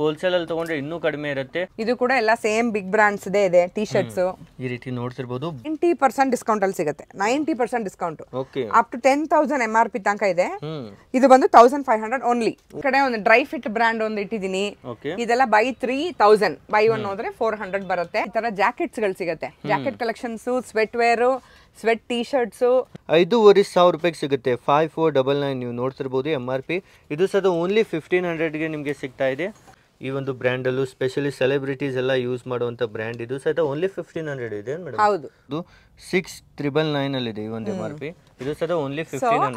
wholesale ಅಲ್ಲಿ ತಗೊಂಡ್ರೆ ಇನ್ನೂ ಕಡಿಮೆ ಇರುತ್ತೆ ಇದು ಕೂಡ ಎಲ್ಲ ಸೇಮ್ ಬಿಗ್ ಬ್ರಾಂಡ್ಸ್ ಇದೆ ಇದೆ ಟಿ ಶರ್ಟ್ಸ್ ಈ ರೀತಿ ನೋಡ್ತಿರ್ಬೋದು ನೈಂಟಿ ಪರ್ಸೆಂಟ್ ಡಿಸ್ಕೌಂಟ್ ಅಲ್ಲಿ ಸಿಗುತ್ತೆ ninety percent discount up to ten thousand M R P ತನಕ ಇದೆ ಇದು ಬಂದು ತೌಸಂಡ್ ಫೈವ್ ಹಂಡ್ರೆಡ್ ಓನ್ಲಿ ಕಡೆ ಒಂದು ಡ್ರೈ ಫಿಟ್ ಬ್ರಾಂಡ್ ಒಂದು ಇಟ್ಟಿದ್ದೀನಿ ಇದೆಲ್ಲ by three thousand buy one ಹೋದ್ರೆ ಫೋರ್ ಹಂಡ್ರೆಡ್ ಬರುತ್ತೆ ಈ ತರ ಜಾಕೆಟ್ಸ್ ಗಳು ಸಿಗುತ್ತೆ jacket collections sweat wear sweat T shirts ಐದೂವರೆ ಸಾವಿರ ರೂಪಾಯಿಗೆ ಸಿಗುತ್ತೆ ಫೈವ್ ಫೋರ್ ಡಬಲ್ ನೈನ್ ನೀವು ನೋಡ್ತಿರ್ಬೋದು ಎಮ್ ಆರ್ ಪಿ ಇದು ಸದ ಓನ್ಲಿ ಫಿಫ್ಟೀನ್ ಹಂಡ್ರೆಡ್ಗೆ ನಿಮಗೆ ಸಿಗ್ತಾ ಇದೆ ಈ ಒಂದು ಬ್ರ್ಯಾಂಡಲ್ಲೂ ಸ್ಪೆಷಲಿ ಸೆಲೆಬ್ರಿಟೀಸ್ ಎಲ್ಲ ಯೂಸ್ ಮಾಡುವಂತ ಬ್ರ್ಯಾಂಡ್ ಇದು ಸಹಿತ ಓನ್ಲಿ ಫಿಫ್ಟೀನ್ ಹಂಡ್ರೆಡ್ ಇದೆ ಹೌದು ಸಿಕ್ಸ್ ಟ್ರಿಬಲ್ ನೈನ್ ಅಲ್ಲಿ ಇದೆ ಈ ಒಂದು ಎಮ್ ಆರ್ ಪಿ ಇದು sir only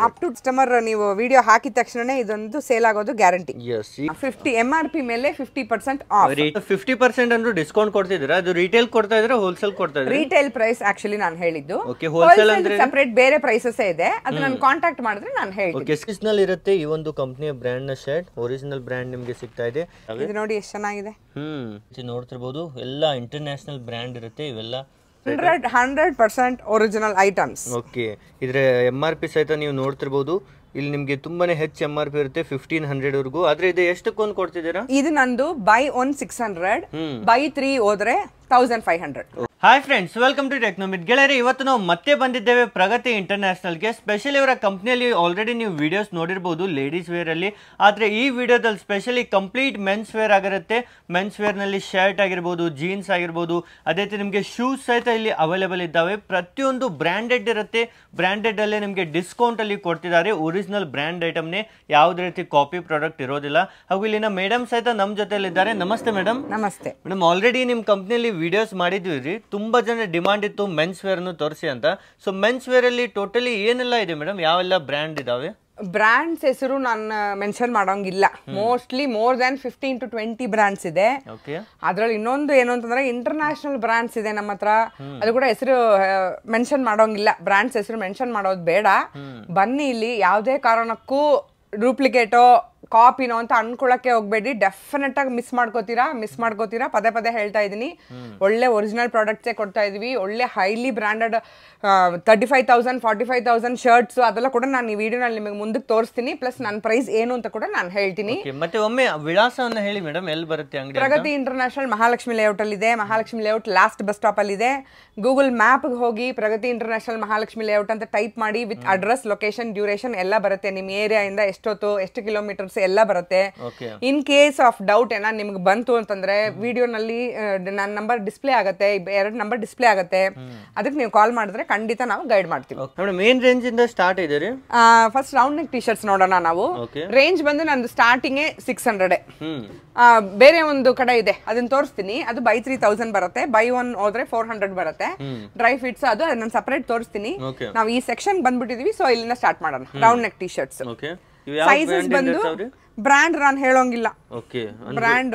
up to customer ನೀವು ವಿಡಿಯೋ ಹಾಕಿದ ತಕ್ಷಣನೇ ಇದೊಂದು ಸೇಲ್ ಆಗೋದು guarantee fifty M R P ಮೇಲೆ ಫಿಫ್ಟಿ ಪರ್ಸೆಂಟ್ ಫಿಫ್ಟಿ ಪರ್ಸೆಂಟ್ ಅಂದ್ರೆ ಡಿಸ್ಕೌಂಟ್ ಕೊಡ್ತಿದ್ರೆ ಅದು ರಿಟೇಲ್ ಕೊಡ್ತಾ ಇದ್ರೆ ಹೋಲ್ಸೇಲ್ ಕೊಡ್ತಾ ಇದ್ರೆ ರಿಟೇಲ್ ಪ್ರೈಸ್ ಆಕ್ಚುಲಿ ನಾನು ಹೇಳಿದ್ದು ಹೋಲ್ಸೇಲ್ ಅಂದ್ರೆ ಸಪರೇಟ್ ಬೇರೆ ಪ್ರೈಸಸ್ ಇದೆ ಅದು ನಾನು ಕಾಂಟ್ಯಾಕ್ಟ್ ಮಾಡಿದ್ರೆ ನಾನು ಹೇಳ್ತೀನಿ ನಲ್ಲಿ ಇರುತ್ತೆ ಈ ಒಂದು ಕಂಪನಿಯ ಬ್ರ್ಯಾಂಡ್ ನ ಶರ್ಟ್ ಒರಿಜಿನಲ್ ಬ್ರ್ಯಾಂಡ್ ನಿಮಗೆ ಸಿಗ್ತಾ ಇದೆ ಇದು ನೋಡಿ ಎಷ್ಟು ಚೆನ್ನಾಗಿದೆ ಹ್ಮ್ ನೋಡ್ತಿರ್ಬೋದು ಎಲ್ಲ ಇಂಟರ್ನ್ಯಾಷನಲ್ ಬ್ರ್ಯಾಂಡ್ ಇರುತ್ತೆ ಇವೆಲ್ಲ hundred hundred percent original items okay ಇದ್ರೆ ಎಮ್ ಆರ್ ಪಿ ಸಹಿತ ನೀವು ನೋಡ್ತಿರ್ಬೋದು ಇಲ್ಲಿ ನಿಮ್ಗೆ ತುಂಬಾನೇ ಹೆಚ್ಚು ಎಮ್ ಆರ್ ಪಿ ಇರುತ್ತೆ ಫಿಫ್ಟೀನ್ ಹಂಡ್ರೆಡ್ ವರ್ಗು ಆದ್ರೆ ಇದು ಎಷ್ಟಕ್ಕೊಂದು ಕೊಡ್ತಿದ್ದೀರಾ ಇದು ನಂದು buy one six hundred buy three ಹೋದ್ರೆ thousand five hundred hi friends welcome to ಟೆಕ್ನೋಮಿಟ್ ಗೆಳೆಯರೆ ಇವತ್ತು ನಾವು ಮತ್ತೆ ಬಂದಿದ್ದೇವೆ ಪ್ರಗತಿ ಇಂಟರ್ನ್ಯಾಷನಲ್ಗೆ ಸ್ಪೆಷಲಿ ಇವರ ಕಂಪ್ನಿಯಲ್ಲಿ ಆಲ್ರೆಡಿ ನೀವು ವಿಡಿಯೋಸ್ ನೋಡಿರ್ಬೋದು ಲೇಡೀಸ್ ಅಲ್ಲಿ ಆದರೆ ಈ ವಿಡಿಯೋದಲ್ಲಿ ಸ್ಪೆಷಲಿ ಕಂಪ್ಲೀಟ್ ಮೆನ್ಸ್ ವೇರ್ ಆಗಿರುತ್ತೆ ಮೆನ್ಸ್ ನಲ್ಲಿ ಶರ್ಟ್ ಆಗಿರ್ಬೋದು ಜೀನ್ಸ್ ಆಗಿರ್ಬೋದು ಅದೇ ರೀತಿ ನಿಮಗೆ ಶೂಸ್ ಸಹಿತ ಇಲ್ಲಿ ಅವೈಲೇಬಲ್ ಇದ್ದಾವೆ ಪ್ರತಿಯೊಂದು ಬ್ರ್ಯಾಂಡೆಡ್ ಇರುತ್ತೆ ಅಲ್ಲೇ ನಿಮಗೆ ಡಿಸ್ಕೌಂಟ್ ಅಲ್ಲಿ ಕೊಡ್ತಿದ್ದಾರೆ ಒರಿಜಿನಲ್ ಬ್ರ್ಯಾಂಡ್ ನೇ ಯಾವುದೇ ರೀತಿ ಕಾಪಿ ಪ್ರಾಡಕ್ಟ್ ಇರೋದಿಲ್ಲ ಹಾಗೂ ಇಲ್ಲಿನ ಮೇಡಮ್ ಸಹಿತ ನಮ್ಮ ಜೊತೆಯಲ್ಲಿದ್ದಾರೆ ನಮಸ್ತೆ ಮೇಡಮ್ ನಮಸ್ತೆ ಮೇಡಮ್ ಆಲ್ರೆಡಿ ನಿಮ್ಮ ಕಂಪ್ನಿಯಲ್ಲಿ ವಿಡಿಯೋಸ್ ಮಾಡಿದ್ವಿ ರೀ ತುಂಬ ಜನ ಡಿಮಾಂಡ್ ಇತ್ತು ಮೆನ್ಸ್ ವೇರ್ ಅನ್ನು ತೋರಿಸಿ ಅಂತ ಸೊ ಮೆನ್ಸ್ ವೇರ್ ಅಲ್ಲಿ ಟೋಟಲಿ ಏನೆಲ್ಲ ಇದೆ ಮೇಡಮ್ ಯಾವೆಲ್ಲ ಬ್ರ್ಯಾಂಡ್ ಇದಾವೆ ಬ್ರ್ಯಾಂಡ್ಸ್ ಹೆಸರು ನಾನು ಮೆನ್ಷನ್ ಮಾಡೋಂಗಿಲ್ಲ mostly more than fifteen to twenty brands ಇದೆ ಅದ್ರಲ್ಲಿ ಇನ್ನೊಂದು ಏನು ಅಂತಂದ್ರೆ ಇಂಟರ್ನ್ಯಾಷನಲ್ ಬ್ರ್ಯಾಂಡ್ಸ್ ಇದೆ ನಮ್ಮ ಹತ್ರ ಅದು ಕೂಡ ಹೆಸರು ಮೆನ್ಷನ್ ಮಾಡೋಂಗಿಲ್ಲ ಬ್ರ್ಯಾಂಡ್ಸ್ ಹೆಸರು ಮೆನ್ಷನ್ ಮಾಡೋದು ಬೇಡ ಬನ್ನಿ ಇಲ್ಲಿ ಯಾವುದೇ ಕಾರಣಕ್ಕೂ ಡೂಪ್ಲಿಕೇಟೋ ಕಾಪಿನೋ ಅಂತ ಅನ್ಕೊಳಕ್ಕೆ ಹೋಗ್ಬೇಡಿ ಡೆಫಿನೆಟ್ ಆಗಿ ಮಿಸ್ ಮಾಡ್ಕೋತೀರಾ ಮಿಸ್ ಮಾಡ್ಕೋತೀರಾ ಪದೇ ಪದೇ ಹೇಳ್ತಾ ಇದ್ದೀನಿ ಒಳ್ಳೆ ಒರಿಜಿನಲ್ ಪ್ರಾಡಕ್ಟ್ಸೇ ಕೊಡ್ತಾ ಇದೀವಿ ಒಳ್ಳೆ highly branded thirty five thousand forty five thousand shirts ಅದೆಲ್ಲ ಕೂಡ ನಾನು ಈ ವಿಡಿಯೋನಲ್ಲಿ ನಿಮಗೆ ಮುಂದಕ್ಕೆ ತೋರಿಸ್ತೀನಿ ಪ್ಲಸ್ ನನ್ನ ಪ್ರೈಸ್ ಏನು ಅಂತ ಕೂಡ ನಾನು ಹೇಳ್ತೀನಿ ಮತ್ತೆ ಒಮ್ಮೆ ವಿಳಾಸವನ್ನು ಹೇಳಿ ಮೇಡಮ್ ಎಲ್ಲಿ ಬರುತ್ತೆ ಅಂಗಡಿ ಪ್ರಗತಿ ಇಂಟರ್ನ್ಯಾಷನಲ್ ಮಹಾಲಕ್ಷ್ಮಿ ಲೇಔಟ್ ಅಲ್ಲಿ ಇದೆ Mahalakshmi layout last bus stop ಅಲ್ಲಿ ಇದೆ ಗೂಗಲ್ ಮ್ಯಾಪ್ ಹೋಗಿ ಪ್ರಗತಿ ಇಂಟರ್ನ್ಯಾಷನಲ್ ಮಹಾಲಕ್ಷ್ಮಿ ಲೇಔಟ್ ಅಂತ ಟೈಪ್ ಮಾಡಿ ವಿತ್ ಅಡ್ರೆಸ್ ಲೊಕೇಶನ್ ಡ್ಯೂರೇಷನ್ ಎಲ್ಲ ಬರುತ್ತೆ ನಿಮ್ಮ ಏರಿಯಾ ಇಂದ ಎಷ್ಟೊತ್ತು ಎಷ್ಟು ಕಿಲೋಮೀಟರ್ ಎಲ್ಲ ಬರುತ್ತೆ ಇನ್ ಕೇಸ್ ಆಫ್ ಡೌಟ್ ಏನ ನಿಮ್ಗೆ ಬಂತು ಅಂತಂದ್ರೆ ವಿಡಿಯೋನಲ್ಲಿ ನನ್ನ ನಂಬರ್ ಡಿಸ್ಪ್ಲೇ ಆಗುತ್ತೆ ಎರಡು ನಂಬರ್ ಡಿಸ್ಪ್ಲೇ ಆಗುತ್ತೆ ಅದಕ್ಕೆ ನೀವು ಕಾಲ್ ಮಾಡಿದ್ರೆ ಖಂಡಿತ ನಾವು ಗೈಡ್ ಮಾಡ್ತೀವಿ ಮೇನ್ ರೇಂಜ್ ಇಂದ ಸ್ಟಾರ್ಟ್ ಇದ್ದೀರಿ first round neck T shirts ನೋಡೋಣ ನಾವು ರೇಂಜ್ ಬಂದು ನಂದು ಸ್ಟಾರ್ಟಿಂಗ್ ಸಿಕ್ಸ್ ಹಂಡ್ರೆಡ್ ಬೇರೆ ಒಂದು ಕಡೆ ಇದೆ ಅದನ್ನ ತೋರಿಸ್ತೀನಿ ಅದು ಬೈ ತ್ರೀ ತೌಸಂಡ್ ಬರುತ್ತೆ ಬೈ ಒನ್ ಹೋದ್ರೆ ಫೋರ್ ಹಂಡ್ರೆಡ್ ಬರುತ್ತೆ ಡ್ರೈ ಫಿಟ್ಸ್ ಅದು ಅದನ್ನ ಸಪರೇಟ್ ತೋರಿಸ್ತೀನಿ ನಾವು ಈ ಸೆಕ್ಷನ್ ಬಂದ್ಬಿಟ್ಟಿದೀವಿ ಸೊ ಇಲ್ಲಿಂದ ಸ್ಟಾರ್ಟ್ ಮಾಡೋಣ round neck T shirts sizes ಬಂದು ಬ್ರ್ಯಾಂಡ್ ನಾನು ಹೇಳೋಂಗಿಲ್ಲ ಓಕೆ ಬ್ರ್ಯಾಂಡ್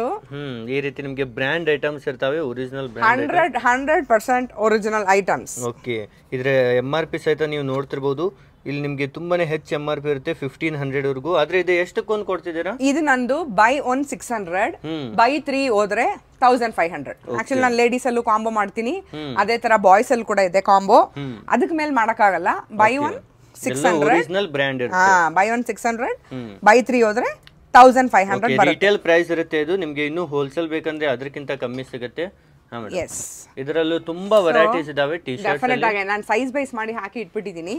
ಈ ರೀತಿ ನಿಮಗೆ ಬ್ರ್ಯಾಂಡ್ ಐಟಮ್ಸ್ ಇರ್ತಾವೆ original hundred hundred percent original items okay ಇದ್ರ ಎಮ್ ಆರ್ ಪಿ ಸಹಿತ ನೀವು ನೋಡ್ತಿರ್ಬೋದು ಇಲ್ಲಿ ನಿಮಗೆ ತುಂಬಾನೇ ಹೆಚ್ಚು ಎಮ್ ಆರ್ ಪಿ ಇರುತ್ತೆ ಫಿಫ್ಟೀನ್ ಹಂಡ್ರೆಡ್ ವರೆಗೂ ಆದ್ರೆ ಇದು ಎಷ್ಟಕ್ಕೊಂದು ಕೊಡ್ತಿದ್ದೀರಾ ಇದು ನಂದು buy one six hundred buy three ಹೋದ್ರೆ ತೌಸಂಡ್ ಫೈವ್ ಹಂಡ್ರೆಡ್ ಆಕ್ಚುಲಿ ನಾನು ಲೇಡೀಸ್ ಅಲ್ಲೂ ಕಾಂಬೋ ಮಾಡ್ತೀನಿ ಅದೇ ತರ ಬಾಯ್ಸ್ ಅಲ್ಲಿ ಕೂಡ ಇದೆ ಕಾಂಬೋ ಅದಕ್ಕೆ ಮೇಲೆ ಮಾಡಕ್ಕಾಗಲ್ಲ buy one six hundred buy one six hundred buy three ಹೋದ್ರೆ thousand five hundred retail price ಇರುತ್ತೆ ಇದು ನಿಮಗೆ ಇನ್ನು ಹೋಲ್ಸೇಲ್ ಬೇಕಂದ್ರೆ ಅದಕ್ಕಿಂತ ಕಮ್ಮಿ ಸಿಗುತ್ತೆ ಎಸ್ ಇದರಲ್ಲೂ ತುಂಬಾ ವೆರೈಟೀಸ್ ಇದಾವೆ ಟಿ ಶರ್ಟ್ ಆಗಿ ನಾನು ಸೈಜ್ ಬೈಸ್ ಮಾಡಿ ಹಾಕಿ ಇಟ್ಬಿಟ್ಟಿದ್ದೀನಿ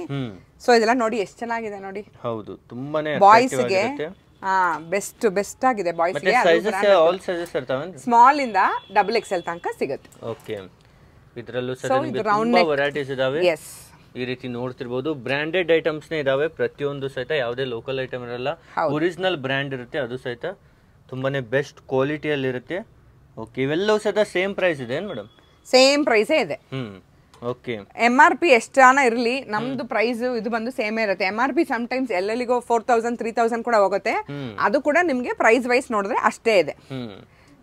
ಸೊ ಇದೆಲ್ಲ ನೋಡಿ ಎಷ್ಟು ಚೆನ್ನಾಗಿದೆ ನೋಡಿ ಹೌದು ತುಂಬಾನೇ ಬಾಯ್ಸ್ ಗೆ ಬೆಸ್ಟ್ ಬೆಸ್ಟ್ ಆಗಿದೆ ಬಾಯ್ಸ್ ಗೆ ಸೈಜಸ್ ಆಲ್ ಸೈಜಸ್ ಇರ್ತಾವೆ ಸ್ಮಾಲ್ ಇಂದ ಡಬಲ್ ಎಕ್ಸ್ ಎಲ್ ತನಕ ಸಿಗುತ್ತೆ ಓಕೆ ಇದರಲ್ಲೂ ಸಹ ತುಂಬಾ ವೆರೈಟೀಸ್ ಇದಾವೆ ಎಸ್ ಈ ರೀತಿ ನೋಡ್ತಿರ್ಬೋದು ಬ್ರ್ಯಾಂಡೆಡ್ ಐಟಮ್ಸ್ನೇ ಇದಾವೆ ಪ್ರತಿಯೊಂದು ಸಹಿತ ಯಾವುದೇ ಲೋಕಲ್ ಐಟಮ್ ಇರಲ್ಲ ಒರಿಜಿನಲ್ ಬ್ರ್ಯಾಂಡ್ ಇರುತ್ತೆ ಅದು ಸಹಿತ ತುಂಬಾನೇ ಬೆಸ್ಟ್ ಕ್ವಾಲಿಟಿಯಲ್ಲಿ ಇರುತ್ತೆ ಓಕೆ ಇವೆಲ್ಲವೂ ಸಹಿತ ಸೇಮ್ ಪ್ರೈಸ್ ಇದೆ ಮೇಡಮ್ ಸೇಮ್ ಪ್ರೈಸೇ ಇದೆ hmm okay M R P ಎಷ್ಟಾನ ಇರಲಿ ನಮ್ದು ಪ್ರೈಸ್ ಇದು ಬಂದು ಸೇಮ್ ಇರುತ್ತೆ ಎಮ್ ಆರ್ ಪಿ ಟೈಮ್ಸ್ ಎಲ್ಲೆಲ್ಲಿಗೋ ಫೋರ್ ತೌಸಂಡ್ ತ್ರೀ ತೌಸಂಡ್ ಕೂಡ ಹೋಗುತ್ತೆ ಅದು ಕೂಡ ನಿಮ್ಗೆ ಪ್ರೈಸ್ ವೈಸ್ ನೋಡಿದ್ರೆ ಅಷ್ಟೇ ಇದೆ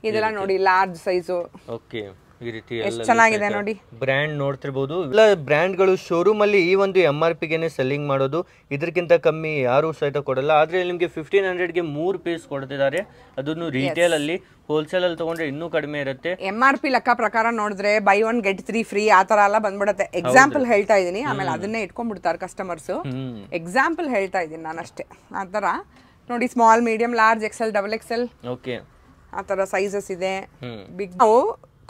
ಇದೆಲ್ಲ ನೋಡಿ ಲಾರ್ಜ್ ಸೈಜು ಓಕೆ ಈ ರೀತಿ ಚೆನ್ನಾಗಿದೆ ನೋಡಿ ಬ್ರ್ಯಾಂಡ್ ನೋಡ್ತಿರ್ಬೋದು ಎಲ್ಲ ಗಳು ಶೋರೂಮ್ ಅಲ್ಲಿ ಈ ಒಂದು ಎಂ ಆರ್ ಪಿಗೆನೆ ಸೆಲ್ಲಿಂಗ್ ಮಾಡೋದು ಇದಕ್ಕಿಂತ ಕಮ್ಮಿ ಯಾರು ಸಹಿತ ಕೊಡಲ್ಲ ಆದ್ರೆ ನಿಮ್ಗೆ ಫಿಫ್ಟೀನ್ ಗೆ ಮೂರ್ ಪೀಸ್ ಕೊಡ್ತಿದ್ದಾರೆ ಅದನ್ನು ರಿಟೇಲ್ ಅಲ್ಲಿ ಹೋಲ್ಸೇಲ್ ಅಲ್ಲಿ ತಗೊಂಡ್ರೆ ಇನ್ನೂ ಕಡಿಮೆ ಇರುತ್ತೆ ಎಂ ಆರ್ ಪಿ ಲೆಕ್ಕ ಪ್ರಕಾರ ನೋಡಿದ್ರೆ buy one get three free ಆ ತರ ಎಲ್ಲ ಬಂದ್ಬಿಡತ್ತೆ ಎಕ್ಸಾಂಪಲ್ ಹೇಳ್ತಾ ಇದೀನಿ ಆಮೇಲೆ ಅದನ್ನೇ ಬಿಡ್ತಾರೆ ಕಸ್ಟಮರ್ಸ್ ಎಕ್ಸಾಂಪಲ್ ಹೇಳ್ತಾ ಇದೀನಿ ನಾನು ಅಷ್ಟೇ ಆ ನೋಡಿ small medium large XL double XL okay ಆ ಸೈಜಸ್ ಇದೆ ಬಿಗ್ ನಾವು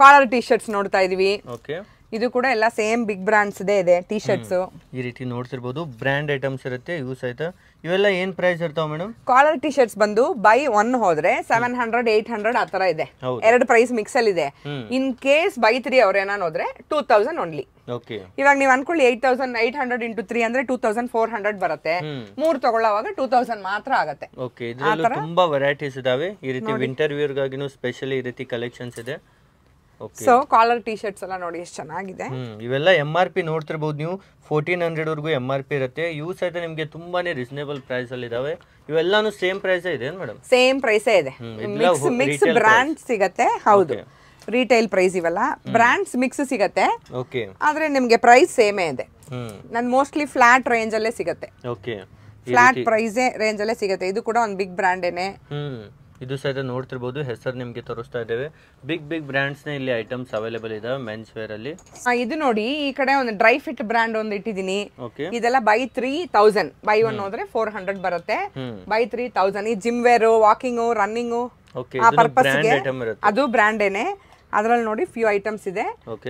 ಕಾಲರ್ ಟಿ ಶರ್ಟ್ಸ್ ನೋಡ್ತಾ ಇದೀವಿ ಓಕೆ ಇದು ಕೂಡ ಎಲ್ಲ ಸೇಮ್ ಬಿಗ್ ಬ್ರಾಂಡ್ಸ್ ಇದೆ ಇದೆ ಟಿ ಶರ್ಟ್ಸ್ ಈ ರೀತಿ ನೋಡ್ತಿರ್ಬೋದು ಬ್ರಾಂಡ್ ಐಟಮ್ಸ್ ಇರುತ್ತೆ ಯೂಸ್ ಆಯ್ತು ಇವೆಲ್ಲ ಏನ್ ಪ್ರೈಸ್ ಇರ್ತಾವೆ ಮೇಡಮ್ ಕಾಲರ್ ಟಿ ಶರ್ಟ್ಸ್ ಬಂದು ಬೈ ಒನ್ ಹೋದ್ರೆ ಸೆವೆನ್ ಹಂಡ್ರೆಡ್ ಏಟ್ ಹಂಡ್ರೆಡ್ ಆ ಇದೆ ಎರಡು ಪ್ರೈಸ್ ಮಿಕ್ಸ್ ಅಲ್ಲಿ ಇದೆ ಇನ್ ಕೇಸ್ ಬೈ ತ್ರೀ ಅವ್ರ ಏನಾನ ಹೋದ್ರೆ ಟೂ ತೌಸಂಡ್ ಓನ್ಲಿ ಇವಾಗ ನೀವು ಅನ್ಕೊಳ್ಳಿ eight thousand eight hundred into three ಅಂದ್ರೆ ಟೂ ತೌಸಂಡ್ ಫೋರ್ ಹಂಡ್ರೆಡ್ ಬರುತ್ತೆ ಮೂರ್ ತಗೊಳ್ಳೋವಾಗ ಟೂ ತೌಸಂಡ್ ಮಾತ್ರ ಆಗುತ್ತೆ ತುಂಬಾ ವೆರೈಟೀಸ್ ಇದಾವೆ ಈ ರೀತಿ ವಿಂಟರ್ ವ್ಯೂರ್ಗಾಗಿ ಗಾಗಿನೂ ಸ್ಪೆಷಲಿ ಈ ರೀತಿ ಕಲೆಕ್ಷನ್ಸ್ ಇದೆ ಸೊ ಕಾಲರ್ ಟಿ ಶರ್ಟ್ಸ್ ಎಲ್ಲ ನೋಡಿ ಎಷ್ಟು ಚೆನ್ನಾಗಿದೆ ಇವೆಲ್ಲ ಎಮ್ ಆರ್ ಪಿ ನೋಡ್ತಿರ್ಬೋದು ನೀವು ಫೋರ್ಟೀನ್ ಹಂಡ್ರೆಡ್ ವರೆಗೂ ಎಮ್ ಆರ್ ಪಿ ಇರುತ್ತೆ ಇವು ಸಹಿತ ನಿಮಗೆ ತುಂಬಾನೇ ರೀಸನೇಬಲ್ ಪ್ರೈಸ್ ಅಲ್ಲಿ ಇದಾವೆ ಇವೆಲ್ಲಾನು ಸೇಮ್ ಪ್ರೈಸ್ ಇದೆ ಮೇಡಮ್ ಸೇಮ್ ಪ್ರೈಸ್ ಇದೆ ಮಿಕ್ಸ್ ಬ್ರ್ಯಾಂಡ್ ಸಿಗತ್ತೆ ಹೌದು ರಿಟೈಲ್ ಪ್ರೈಸ್ ಇವೆಲ್ಲ ಬ್ರ್ಯಾಂಡ್ಸ್ ಮಿಕ್ಸ್ ಸಿಗತ್ತೆ ಆದ್ರೆ ನಿಮಗೆ ಪ್ರೈಸ್ ಸೇಮೇ ಇದೆ ನನ್ ಮೋಸ್ಟ್ಲಿ ಫ್ಲಾಟ್ ರೇಂಜ್ ಅಲ್ಲೇ ಸಿಗತ್ತೆ ಫ್ಲಾಟ್ ಪ್ರೈಸ್ ರೇಂಜ್ ಅಲ್ಲೇ ಸಿಗತ್ತೆ ಇದು ಕೂಡ ಒಂದು ಬಿಗ್ ಏನೇ ಇದು ಸಹಿತ ನೋಡ್ತಿರ್ಬೋದು ಹೆಸರು ನಿಮ್ಗೆ ತೋರಿಸ್ತಾ ಇದ್ದೇವೆ ಬಿಗ್ ಬಿಗ್ ಬ್ರಾಂಡ್ಸ್ ನ ಇಲ್ಲಿ ಐಟಮ್ಸ್ ಅವೈಲೇಬಲ್ ಇದಾವೆ ಮೆನ್ಸ್ ವೇರ್ ಅಲ್ಲಿ ಇದು ನೋಡಿ ಈ ಕಡೆ ಒಂದು ಡ್ರೈ ಫಿಟ್ ಬ್ರ್ಯಾಂಡ್ ಒಂದು ಇಟ್ಟಿದ್ದೀನಿ ಇದೆಲ್ಲ by three thousand buy one ಹೋದ್ರೆ ಫೋರ್ ಹಂಡ್ರೆಡ್ ಬರುತ್ತೆ ಬೈ ತ್ರೀ ತೌಸಂಡ್ ಈ ಜಿಮ್ ವೇರ್ ವಾಕಿಂಗ್ ರನ್ನಿಂಗ್ ಆ ಪರ್ಪಸ್ ಅದು ಅದರಲ್ಲಿ ನೋಡಿ ಫ್ಯೂ ಐಟಮ್ಸ್ ಇದೆ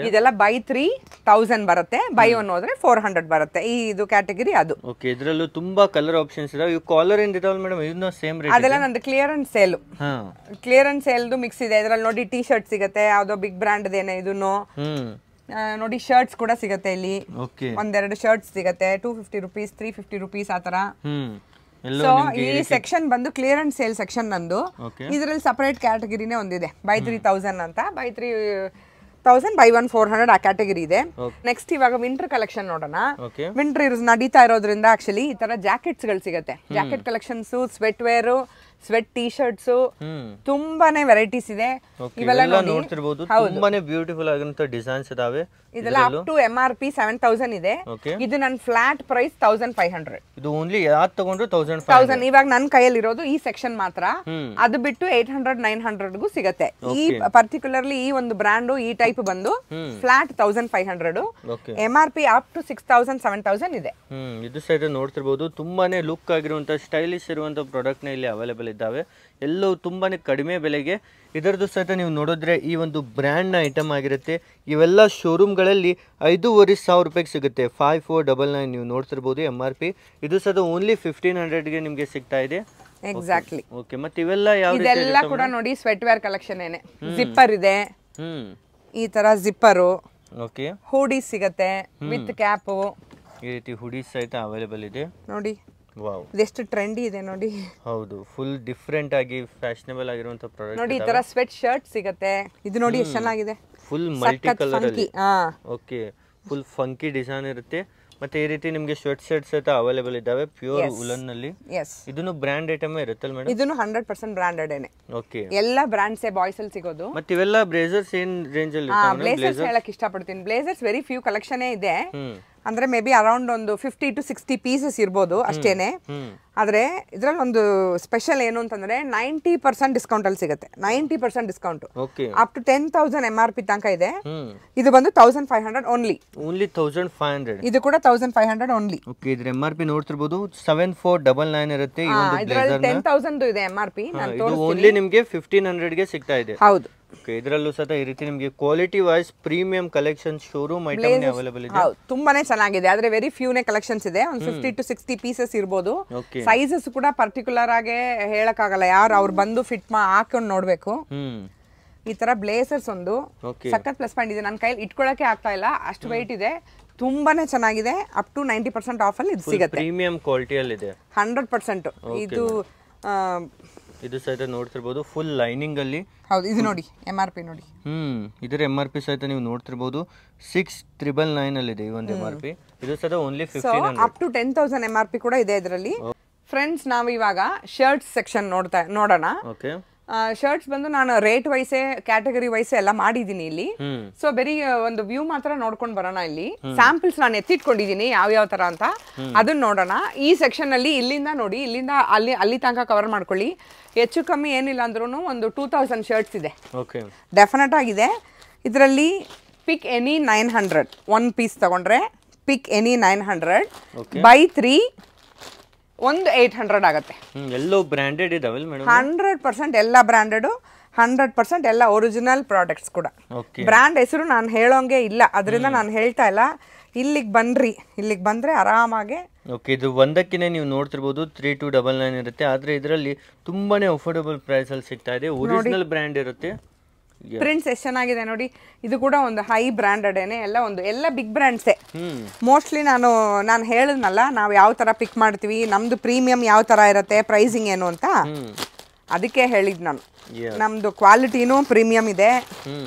ಇದೆಲ್ಲ ಬೈ ತ್ರೀ ತೌಸಂಡ್ ಬರುತ್ತೆ ಬೈ ಒನ್ ಹೋದ್ರೆ ಫೋರ್ ಹಂಡ್ರೆಡ್ ಬರುತ್ತೆ ಈ ಇದು ಕ್ಯಾಟಗರಿ ಅದು ಇದರಲ್ಲೂ ತುಂಬಾ ಕಲರ್ ಆಪ್ಷನ್ಸ್ ಇದಾವೆ ಇವು ಕಾಲರ್ ಏನ್ ಇದಾವಲ್ಲ ಮೇಡಮ್ ಇದನ್ನ ಸೇಮ್ ರೇಟ್ ಅದೆಲ್ಲ ನಂದು ಕ್ಲಿಯರೆನ್ಸ್ ಸೇಲ್ ಕ್ಲಿಯರೆನ್ಸ್ ಸೇಲ್ದು ಮಿಕ್ಸ್ ಇದೆ ಅದರಲ್ಲಿ ನೋಡಿ ಟಿ ಶರ್ಟ್ ಸಿಗುತ್ತೆ ಯಾವುದೋ ಬಿಗ್ ಬ್ರ್ಯಾಂಡ್ ಏನೇ ಇದನ್ನು ನೋಡಿ ಶರ್ಟ್ಸ್ ಕೂಡ ಸಿಗುತ್ತೆ ಇಲ್ಲಿ ಒಂದೆರಡು ಶರ್ಟ್ಸ್ ಸಿಗುತ್ತೆ two fifty rupees three fifty rupees ಆ ತರ ಸೊ ಈ ಸೆಕ್ಷನ್ ಬಂದು ಕ್ಲಿಯರ್ ಅಂಡ್ ಸೇಲ್ ಸೆಕ್ಷನ್ ನಂದು ಇದರಲ್ಲಿ ಸಪರೇಟ್ ಕ್ಯಾಟಗರಿನೇ ಒಂದಿದೆ ಬೈ ತ್ರೀ ತೌಸಂಡ್ ಅಂತ buy three thousand buy one four hundred ಆ ಕ್ಯಾಟಗರಿ ಇದೆ ನೆಕ್ಸ್ಟ್ ಇವಾಗ ವಿಂಟರ್ ಕಲೆಕ್ಷನ್ ನೋಡೋಣ ವಿಂಟರ್ ನಡೀತಾ ಇರೋದ್ರಿಂದ ಆಕ್ಚುಲಿ ಈ ತರ ಜಾಕೆಟ್ಸ್ ಗಳು ಸಿಗುತ್ತೆ jacket collections sweat wear sweat T shirts ತುಂಬಾನೇ ವೆರೈಟೀಸ್ ಇದೆ ಇವೆಲ್ಲ ನೋಡ್ತಿರ್ಬೋದು ತುಂಬಾನೇ ಬ್ಯೂಟಿಫುಲ್ ಆಗಿರುವಂತ ಡಿಸೈನ್ಸ್ ಇದಾವೆ ಇದೆಲ್ಲ up to M R P seven thousand ಇದೆ ಇದು ನನ್ನ flat price thousand five hundred ಇದು ಓನ್ಲಿ ಯಾವ್ದು ತಗೊಂಡ್ರು ತೌಸಂಡ್ ತೌಸಂಡ್ ಇವಾಗ ನನ್ನ ಕೈಯಲ್ಲಿ ಇರೋದು ಈ ಸೆಕ್ಷನ್ ಮಾತ್ರ ಅದು ಬಿಟ್ಟು ಏಟ್ ಹಂಡ್ರೆಡ್ ನೈನ್ ಹಂಡ್ರೆಡ್ಗೂ ಸಿಗುತ್ತೆ ಈ ಪರ್ಟಿಕ್ಯುಲರ್ಲಿ ಈ ಒಂದು ಬ್ರ್ಯಾಂಡು ಈ ಟೈಪ್ ಬಂದು flat thousand five hundred M R P up to six thousand seven thousand ಇದೆ ಇದು ಸೈಡ್ ನೋಡ್ತಿರ್ಬೋದು ತುಂಬಾನೇ ಲುಕ್ ಆಗಿರುವಂತ ಸ್ಟೈಲಿಶ್ ಇರುವಂತ ಪ್ರಾಡಕ್ಟ್ ಇಲ್ಲಿ ಅವೈಲೇಬಲ್ ಇದ್ದಾವೆ ಎಲ್ಲವೂ ತುಂಬಾ ಕಡಿಮೆ ಬೆಲೆಗೆ ಇದರದ್ದು ಸಹಿತ ನೀವು ನೋಡಿದ್ರೆ ಈ ಒಂದು ಬ್ರ್ಯಾಂಡ್ನ ಐಟಮ್ ಆಗಿರುತ್ತೆ ಇವೆಲ್ಲ ಶೋರೂಮ್ಗಳಲ್ಲಿ ಐದೂವರೆ ಸಾವಿರ ರೂಪಾಯಿಗೆ ಸಿಗುತ್ತೆ ಫೈವ್ ಫೋರ್ ಡಬಲ್ ನೈನ್ ನೀವು ನೋಡ್ತಿರ್ಬೋದು ಎಮ್ ಆರ್ ಪಿ ಇದು ಸಹಿತ ಓನ್ಲಿ ಫಿಫ್ಟೀನ್ ಹಂಡ್ರೆಡ್ಗೆ ನಿಮಗೆ ಸಿಗ್ತಾ ಇದೆ ಎಕ್ಸಾಕ್ಟ್ಲಿ ಓಕೆ ಮತ್ತೆ ಇವೆಲ್ಲ ಯಾವ ಇದೆಲ್ಲ ಕೂಡ ನೋಡಿ ಸ್ವೆಟ್ ವೇರ್ ಕಲೆಕ್ಷನ್ ಏನೇ ಜಿಪ್ಪರ್ ಇದೆ ಈ ತರ ಜಿಪ್ಪರ್ ಓಕೆ ಹೂಡಿ ಸಿಗುತ್ತೆ ವಿತ್ ಕ್ಯಾಪ್ ಈ ರೀತಿ ಹುಡಿ ಸಹಿತ ಅವೈಲೇಬಲ್ ಇದೆ ನೋಡಿ ಎಷ್ಟು ಟ್ರೆಂಡಿ ಇದೆ ನೋಡಿ ಹೌದು ಫುಲ್ ಡಿಫ್ರೆಂಟ್ ಆಗಿ ಫ್ಯಾಷನಬಲ್ ಆಗಿರುವಂತ ಪ್ರಾಡಕ್ಟ್ ನೋಡಿ ಈ ತರ ಸ್ವೆಟ್ ಶರ್ಟ್ ಸಿಗತ್ತೆ ಇದು ನೋಡಿ ಎಷ್ಟು ಚೆನ್ನಾಗಿದೆ ಫುಲ್ ಮಲ್ಟಿ ಕಲರ್ ಅಲ್ಲಿ ಓಕೆ ಫುಲ್ ಫಂಕಿ ಡಿಸೈನ್ ಇರುತ್ತೆ ಮತ್ತೆ ಈ ರೀತಿ ನಿಮಗೆ ಶರ್ಟ್ ಶರ್ಟ್ಸ್ ಸಹಿತ ಅವೈಲೇಬಲ್ ಇದಾವೆ ಪ್ಯೂರ್ ಉಲನ್ ನಲ್ಲಿ ಎಸ್ ಇದನ್ನು ಬ್ರಾಂಡ್ ಐಟಮ್ ಇರುತ್ತೆ ಮೇಡಮ್ ಇದನ್ನು ಹಂಡ್ರೆಡ್ ಪರ್ಸೆಂಟ್ ಬ್ರಾಂಡೆಡ್ ಏನೆ ಓಕೆ ಎಲ್ಲ ಬ್ರಾಂಡ್ಸ್ ಬಾಯ್ಸ್ ಅಲ್ಲಿ ಸಿಗೋದು ಮತ್ತೆ ಇವೆಲ್ಲ ಬ್ಲೇಸರ್ಸ್ ಏನ್ ರೇಂಜ್ ಅಲ್ಲಿ ಬ್ಲೇಸರ್ಸ್ ಹೇಳಕ್ ಇಷ್ಟಪಡ್ತೀನಿ ಬ್ಲೇಸರ್ಸ್ ವೆರಿ ಫ್ಯೂ ಕಲೆಕ್ಷನ್ ಇದೆ ಅಂದ್ರೆ ಮೇ ಬಿ ಅರೌಂಡ್ ಒಂದು ಫಿಫ್ಟಿ ಟು ಸಿಕ್ಸ್ಟಿ ಪೀಸಸ್ ಇರ್ಬೋದು ಅಷ್ಟೇನೆ ಆದ್ರೆ ಇದ್ರಲ್ಲಿ ಒಂದು ಸ್ಪೆಷಲ್ ಏನು ಅಂತಂದ್ರೆ ನೈಂಟಿ ಪರ್ಸೆಂಟ್ ಡಿಸ್ಕೌಂಟ್ ಅಲ್ಲಿ ಸಿಗುತ್ತೆ ninety percent discount up to ten thousand M R P ತನಕ ಇದೆ ಇದು ಬಂದು thousand five hundred only only thousand five hundred ಇದು ಕೂಡ thousand five hundred only okay ಇದ್ರ ಎಮ್ ಆರ್ ಪಿ ನೋಡ್ತಿರ್ಬೋದು ಸೆವೆನ್ ಫೋರ್ ಡಬಲ್ ನೈನ್ ಇರುತ್ತೆ ಇದ್ರಲ್ಲಿ ಟೆನ್ ತೌಸಂಡ್ ಇದೆ ಎಮ್ ಆರ್ ಪಿ ಓನ್ಲಿ ನಿಮಗೆ ಫಿಫ್ಟೀನ್ ಹಂಡ್ರೆಡ್ ಗೆ ಸಿಗ್ತಾ ಇದೆ ಹೌದು ಇದರಲ್ಲೂ ಸಹ ಈ ರೀತಿ ನಿಮಗೆ quality wise premium collection showroom item available ಇದೆ ತುಂಬಾನೇ ಚೆನ್ನಾಗಿದೆ ಆದ್ರೆ ವೆರಿ ಫ್ಯೂನೇ ಕಲೆಕ್ಷನ್ಸ್ ಇದೆ ಒಂದು ಫಿಫ್ಟಿ ಟು ಸಿಕ್ಸ್ಟಿ ಪೀಸಸ್ ಇರ್ಬೋದು ಸೈಜಸ್ ಕೂಡ ಪರ್ಟಿಕ್ಯುಲರ್ ಆಗಿ ಹೇಳಕ್ ಆಗಲ್ಲ ಯಾರು ಅವ್ರು ಬಂದು ಫಿಟ್ ಮಾ ಹಾಕೊಂಡು ನೋಡ್ಬೇಕು ಈ ತರ ಬ್ಲೇಸರ್ಸ್ ಒಂದು ಸಖತ್ ಪ್ಲಸ್ ಪಾಯಿಂಟ್ ಇದೆ ನನ್ನ ಕೈಲಿ ಇಟ್ಕೊಳಕ್ಕೆ ಆಗ್ತಾ ಇಲ್ಲ ಅಷ್ಟು ವೈಟ್ ಇದೆ ತುಂಬಾನೇ ಚೆನ್ನಾಗಿದೆ up to ninety percent off ಅಲ್ಲಿ ಇದು ಸಿಗುತ್ತೆ ಪ್ರೀಮಿಯಂ ಅಲ್ಲಿ ಇದೆ ಹಂಡ್ರೆಡ್ ಪರ್ಸೆಂಟ್ ಇದು ಇದು ಸಹಿತ ನೋಡ್ತಿರ್ಬೋದು ಫುಲ್ ಲೈನಿಂಗ್ ಅಲ್ಲಿ ಹೌದು ಇದು ನೋಡಿ ಎಮ್ ಆರ್ ಪಿ ನೋಡಿ ಹ್ಮ್ ಇದರ ಎಮ್ ಆರ್ ಪಿ ಸಹಿತ ನೀವು ನೋಡ್ತಿರ್ಬೋದು ಸಿಕ್ಸ್ ತ್ರಿಬಲ್ ನೈನ್ ಅಲ್ಲಿ ಇದೆ ಈ ಒಂದು ಎಮ್ ಆರ್ ಪಿ ಇದು ಸಹ only fifteen up to ten thousand M R P ಕೂಡ ಇದೆ ಇದರಲ್ಲಿ ಫ್ರೆಂಡ್ಸ್ ನಾವು ಇವಾಗ ಶರ್ಟ್ಸ್ ಸೆಕ್ಷನ್ ನೋಡ್ತಾ ನೋಡೋಣ ಓಕೆ ಶರ್ಟ್ಸ್ ಬಂದು ನಾನು ರೇಟ್ ವೈಸೆ ಕ್ಯಾಟಗರಿ ವೈಸೆ ಎಲ್ಲ ಮಾಡಿದೀನಿ ಇಲ್ಲಿ ಸೊ ಬೆರಿ ಒಂದು ವ್ಯೂ ಮಾತ್ರ ನೋಡ್ಕೊಂಡು ಬರೋಣ ಇಲ್ಲಿ ಸ್ಯಾಂಪಲ್ಸ್ ನಾನು ಎತ್ತಿಟ್ಕೊಂಡಿದ್ದೀನಿ ಯಾವ ಯಾವ ತರ ಅಂತ ಅದನ್ನ ನೋಡೋಣ ಈ ಸೆಕ್ಷನ್ ಅಲ್ಲಿ ಇಲ್ಲಿಂದ ನೋಡಿ ಇಲ್ಲಿಂದ ಅಲ್ಲಿ ಅಲ್ಲಿ ತನಕ ಕವರ್ ಮಾಡ್ಕೊಳ್ಳಿ ಹೆಚ್ಚು ಕಮ್ಮಿ ಏನಿಲ್ಲ ಅಂದ್ರೂ ಒಂದು ಟೂ ತೌಸಂಡ್ ಶರ್ಟ್ಸ್ ಇದೆ ಡೆಫಿನೆಟ್ ಆಗಿದೆ ಇದರಲ್ಲಿ pick any nine hundred one piece ತಗೊಂಡ್ರೆ pick any nine hundred buy three ಒಂದು ಏಯ್ಟ್ ಹಂಡ್ರೆಡ್ ಆಗುತ್ತೆ ಹಂಡ್ರೆಡ್ ಪರ್ಸೆಂಟ್ ಎಲ್ಲ ಬ್ರ್ಯಾಂಡೆಡು ಹಂಡ್ರೆಡ್ ಪರ್ಸೆಂಟ್ ಎಲ್ಲ ಒರಿಜಿನಲ್ ಪ್ರಾಡಕ್ಟ್ಸ್ ಕೂಡ ಬ್ರ್ಯಾಂಡ್ ಹೆಸರು ನಾನು ಹೇಳೋಂಗೆ ಇಲ್ಲ ಅದರಿಂದ ನಾನು ಹೇಳ್ತಾ ಇಲ್ಲ ಇಲ್ಲಿಗೆ ಬನ್ರಿ ಇಲ್ಲಿಗೆ ಬಂದ್ರೆ ಆರಾಮಾಗಿ ಓಕೆ ಇದು ಒಂದಕ್ಕಿಂತ ನೀವು ನೋಡ್ತಿರ್ಬೋದು ತ್ರೀ ಟು ಡಬಲ್ ನೈನ್ ಇರುತ್ತೆ ಆದರೆ ಇದರಲ್ಲಿ ತುಂಬಾನೇ ಅಫೋರ್ಡಬಲ್ ಪ್ರೈಸಲ್ಲಿ ಸಿಗ್ತಾ ಇದೆ ಒರಿಜಿನಲ್ ಬ್ರ್ಯಾಂಡ್ ಇರುತ್ತೆ ಪ್ರಿಂಟ್ಸ್ ಎಷ್ಟು ಚೆನ್ನಾಗಿದೆ ನೋಡಿ ಇದು ಕೂಡ ಒಂದು ಹೈ ಬ್ರಾಂಡೆಡ್ ಏನೇ ಎಲ್ಲ ಒಂದು ಎಲ್ಲ ಬಿಗ್ ಬ್ರ್ಯಾಂಡ್ಸೇ ಮೋಸ್ಟ್ಲಿ ನಾನು ನಾನು ಹೇಳಿದ್ನಲ್ಲ ನಾವು ಯಾವ ತರ ಪಿಕ್ ಮಾಡ್ತೀವಿ ನಮ್ದು ಪ್ರೀಮಿಯಂ ಯಾವ ತರ ಇರುತ್ತೆ ಪ್ರೈಸಿಂಗ್ ಏನು ಅಂತ ಅದಕ್ಕೆ ಹೇಳಿದ್ ನಾನು ನಮ್ದು ಕ್ವಾಲಿಟಿನೂ ಪ್ರೀಮಿಯಂ ಇದೆ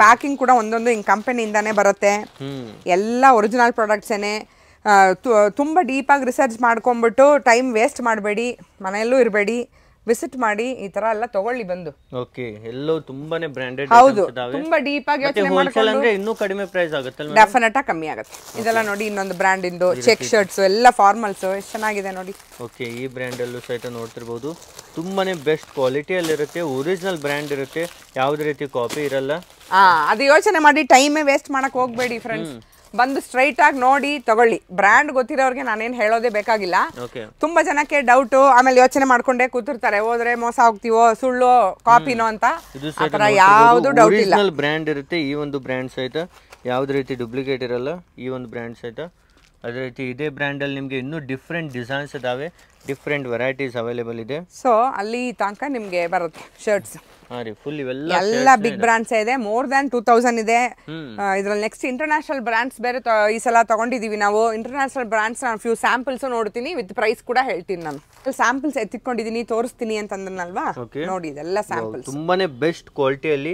ಪ್ಯಾಕಿಂಗ್ ಕೂಡ ಒಂದೊಂದು ಹಿಂಗೆ ಕಂಪನಿಯಿಂದಾನೇ ಬರುತ್ತೆ ಎಲ್ಲ ಒರಿಜಿನಲ್ ಪ್ರಾಡಕ್ಟ್ಸೇನೆ ಡೀಪ್ ಡೀಪಾಗಿ ರಿಸರ್ಚ್ ಮಾಡ್ಕೊಂಬಿಟ್ಟು ಟೈಮ್ ವೇಸ್ಟ್ ಮಾಡಬೇಡಿ ಮನೆಯಲ್ಲೂ ಇರಬೇಡಿ ವಿಸಿಟ್ ಮಾಡಿ ಈ ತರ ಎಲ್ಲ ತಗೊಳ್ಳಿ ಬಂದು ಓಕೆ ಎಲ್ಲೋ ತುಂಬಾನೇ ಬ್ರಾಂಡೆಡ್ ಹೌದು ತುಂಬಾ ಡೀಪ್ ಆಗಿ ಯೋಚನೆ ಮಾಡ್ಕೊಂಡು ಇನ್ನೂ ಕಡಿಮೆ ಪ್ರೈಸ್ ಆಗುತ್ತೆ ಡೆಫಿನೆಟ್ ಆಗಿ ಕಮ್ಮಿ ಆಗುತ್ತೆ ಇದೆಲ್ಲ ನೋಡಿ ಇನ್ನೊಂದು ಬ್ರ್ಯಾಂಡ್ ಇಂದು ಚೆಕ್ ಶರ್ಟ್ಸ್ ಎಲ್ಲ ಫಾರ್ಮಲ್ಸ್ ಎಷ್ಟು ಚೆನ್ನಾಗಿದೆ ನೋಡಿ ಓಕೆ ಈ ಬ್ರ್ಯಾಂಡ್ ಅಲ್ಲೂ ಸಹಿತ ನೋಡ್ತಿರ್ಬೋದು ತುಂಬಾನೇ ಬೆಸ್ಟ್ ಕ್ವಾಲಿಟಿ ಅಲ್ಲಿ ಇರುತ್ತೆ ಒರಿಜಿನಲ್ ಬ್ರ್ಯಾಂಡ್ ಇರುತ್ತೆ ಯಾವುದೇ ರೀತಿ ಕಾಪಿ ಇರಲ್ಲ ಆ ಅದು ಯೋಚನೆ ಮಾಡಿ ಟೈಮೇ ವೇಸ್ಟ್ ಮಾಡಕ್ ಹೋಗ್ಬೇಡಿ ಫ್ರೆಂಡ್ಸ್ ಬಂದು ಸ್ಟ್ರೈಟ್ ಆಗಿ ನೋಡಿ ತಗೊಳ್ಳಿ ಬ್ರ್ಯಾಂಡ್ ಗೊತ್ತಿರೋರಿಗೆ ನಾನೇನು ಹೇಳೋದೇ ಬೇಕಾಗಿಲ್ಲ ತುಂಬಾ ಜನಕ್ಕೆ ಡೌಟ್ ಆಮೇಲೆ ಯೋಚನೆ ಮಾಡ್ಕೊಂಡೆ ಕೂತಿರ್ತಾರೆ ಹೋದ್ರೆ ಮೋಸ ಹೋಗ್ತೀವೋ ಸುಳ್ಳು ಕಾಪಿನೋ ಅಂತ ಯಾವುದು ಡೌಟ್ ಇಲ್ಲ ಬ್ರ್ಯಾಂಡ್ ಇರುತ್ತೆ ಈ ಒಂದು ಬ್ರ್ಯಾಂಡ್ ಸಹಿತ ಯಾವ್ದು ರೀತಿ ಡುಪ್ಲಿಕೇಟ್ ಇರಲ್ಲ ಈ ಒಂದು ಬ್ರ್ಯಾಂಡ್ ಸಹಿತ ಅದೇ ರೀತಿ ಇದೇ ಬ್ರ್ಯಾಂಡಲ್ಲಿ ನಿಮಗೆ ಇನ್ನೂ ಡಿಫ್ರೆಂಟ್ ಡಿಸೈನ್ಸ್ ಇದಾವೆ ಡಿಫ್ರೆಂಟ್ ವೆರೈಟೀಸ್ ಅವೈಲೇಬಲ್ ಇದೆ ಸೊ ಅಲ್ಲಿ ತನಕ ನಿಮ್ಗೆ ಬರುತ್ತೆ ಶರ್ಟ್ಸ್ ಎಲ್ಲ ಬಿಗ್ ಬ್ರಾಂಡ್ಸ್ ಇದೆ ಮೋರ್ ದನ್ ಟೂ ತೌಸಂಡ್ ಇದೆ ಇದ್ರಲ್ಲಿ ನೆಕ್ಸ್ಟ್ ಇಂಟರ್ನ್ಯಾಷನಲ್ ಬ್ರಾಂಡ್ಸ್ ಬೇರೆ ಈ ಸಲ ತಗೊಂಡಿದೀವಿ ನಾವು ಇಂಟರ್ನ್ಯಾಷನಲ್ ಬ್ರಾಂಡ್ಸ್ ನಾನು ಫ್ಯೂ ಸ್ಯಾಂಪಲ್ಸ್ ನೋಡ್ತೀನಿ ವಿತ್ ಪ್ರೈಸ್ ಕೂಡ ಹೇಳ್ತೀನಿ ನಾನು ಸ್ಯಾಂಪಲ್ಸ್ ಎತ್ತಿಕೊಂಡಿದೀನಿ ತೋರಿಸ್ತೀನಿ ಅಂತಂದ್ರಲ್ವಾ ನೋಡಿ ಇದೆಲ್ಲ ಸ್ಯಾಂಪಲ್ಸ್ ತುಂಬಾನೇ ಬೆಸ್ಟ್ ಕ್ವಾಲಿಟಿಯಲ್ಲಿ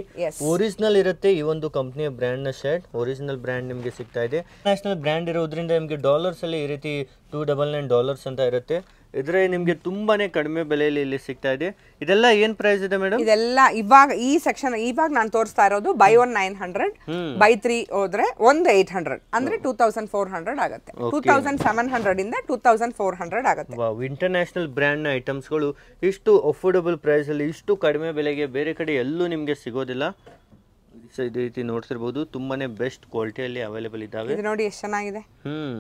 ಒರಿಜಿನಲ್ ಇರುತ್ತೆ ಈ ಒಂದು ಕಂಪ್ನಿಯ ಬ್ರಾಂಡ್ ನ ಶರ್ಟ್ ಒರಿಜಿನಲ್ ಬ್ರಾಂಡ್ ನಿಮ್ಗೆ ಸಿಗ್ತಾ ಇದೆ ನ್ಯಾಷನಲ್ ಬ್ರ್ಯಾಂಡ್ ಇರೋದ್ರಿಂದ ನಿಮಗೆ ಡಾಲರ್ಸ್ ಅಲ್ಲಿ ಈ ರೀತಿ ಟೂ ಡಬಲ್ ನೈನ್ ಡಾಲರ್ಸ್ ಅಂತ ಇರುತ್ತೆ ಇದ್ರೆ ನಿಮ್ಗೆ ತುಂಬಾನೇ ಕಡಿಮೆ ಬೆಲೆಯಲ್ಲಿ ಇಲ್ಲಿ ಸಿಗ್ತಾ ಇದೆ ಇದೆಲ್ಲ ಏನ್ ಪ್ರೈಸ್ ಇದೆ ಮೇಡಮ್ ಇದೆಲ್ಲ ಇವಾಗ ಈ ಸೆಕ್ಷನ್ ಇವಾಗ ನಾನು ತೋರಿಸ್ತಾ ಇರೋದು buy one nine hundred buy three ಹೋದ್ರೆ ಒಂದು ಏಟ್ ಹಂಡ್ರೆಡ್ ಅಂದ್ರೆ ಟೂ ತೌಸಂಡ್ ಫೋರ್ ಹಂಡ್ರೆಡ್ ಆಗುತ್ತೆ ಟೂ ತೌಸಂಡ್ ಸೆವೆನ್ ಹಂಡ್ರೆಡ್ ಇಂದ ಟೂ ತೌಸಂಡ್ ಫೋರ್ ಹಂಡ್ರೆಡ್ ಆಗುತ್ತೆ ಇಂಟರ್ನ್ಯಾಷನಲ್ ಬ್ರ್ಯಾಂಡ್ ನ ಐಟಮ್ಸ್ ಗಳು ಇಷ್ಟು ಅಫೋರ್ಡಬಲ್ ಪ್ರೈಸ್ ಅಲ್ಲಿ ಇಷ್ಟು ಕಡಿಮೆ ಬೆಲೆಗೆ ಬೇರೆ ಕಡೆ ಎಲ್ಲೂ ನಿಮ್ಗೆ ಸಿಗೋದಿಲ್ಲ ಇದೇ ರೀತಿ ನೋಡ್ತಿರ್ಬೋದು ತುಂಬಾನೇ ಬೆಸ್ಟ್ ಕ್ವಾಲಿಟಿಯಲ್ಲಿ ಅವೈಲೇಬಲ್ ಇದ್ದಾವೆ ನೋಡಿ ಎಷ್ಟು ಚೆನ್ನಾಗಿದೆ ಹ್ಮ್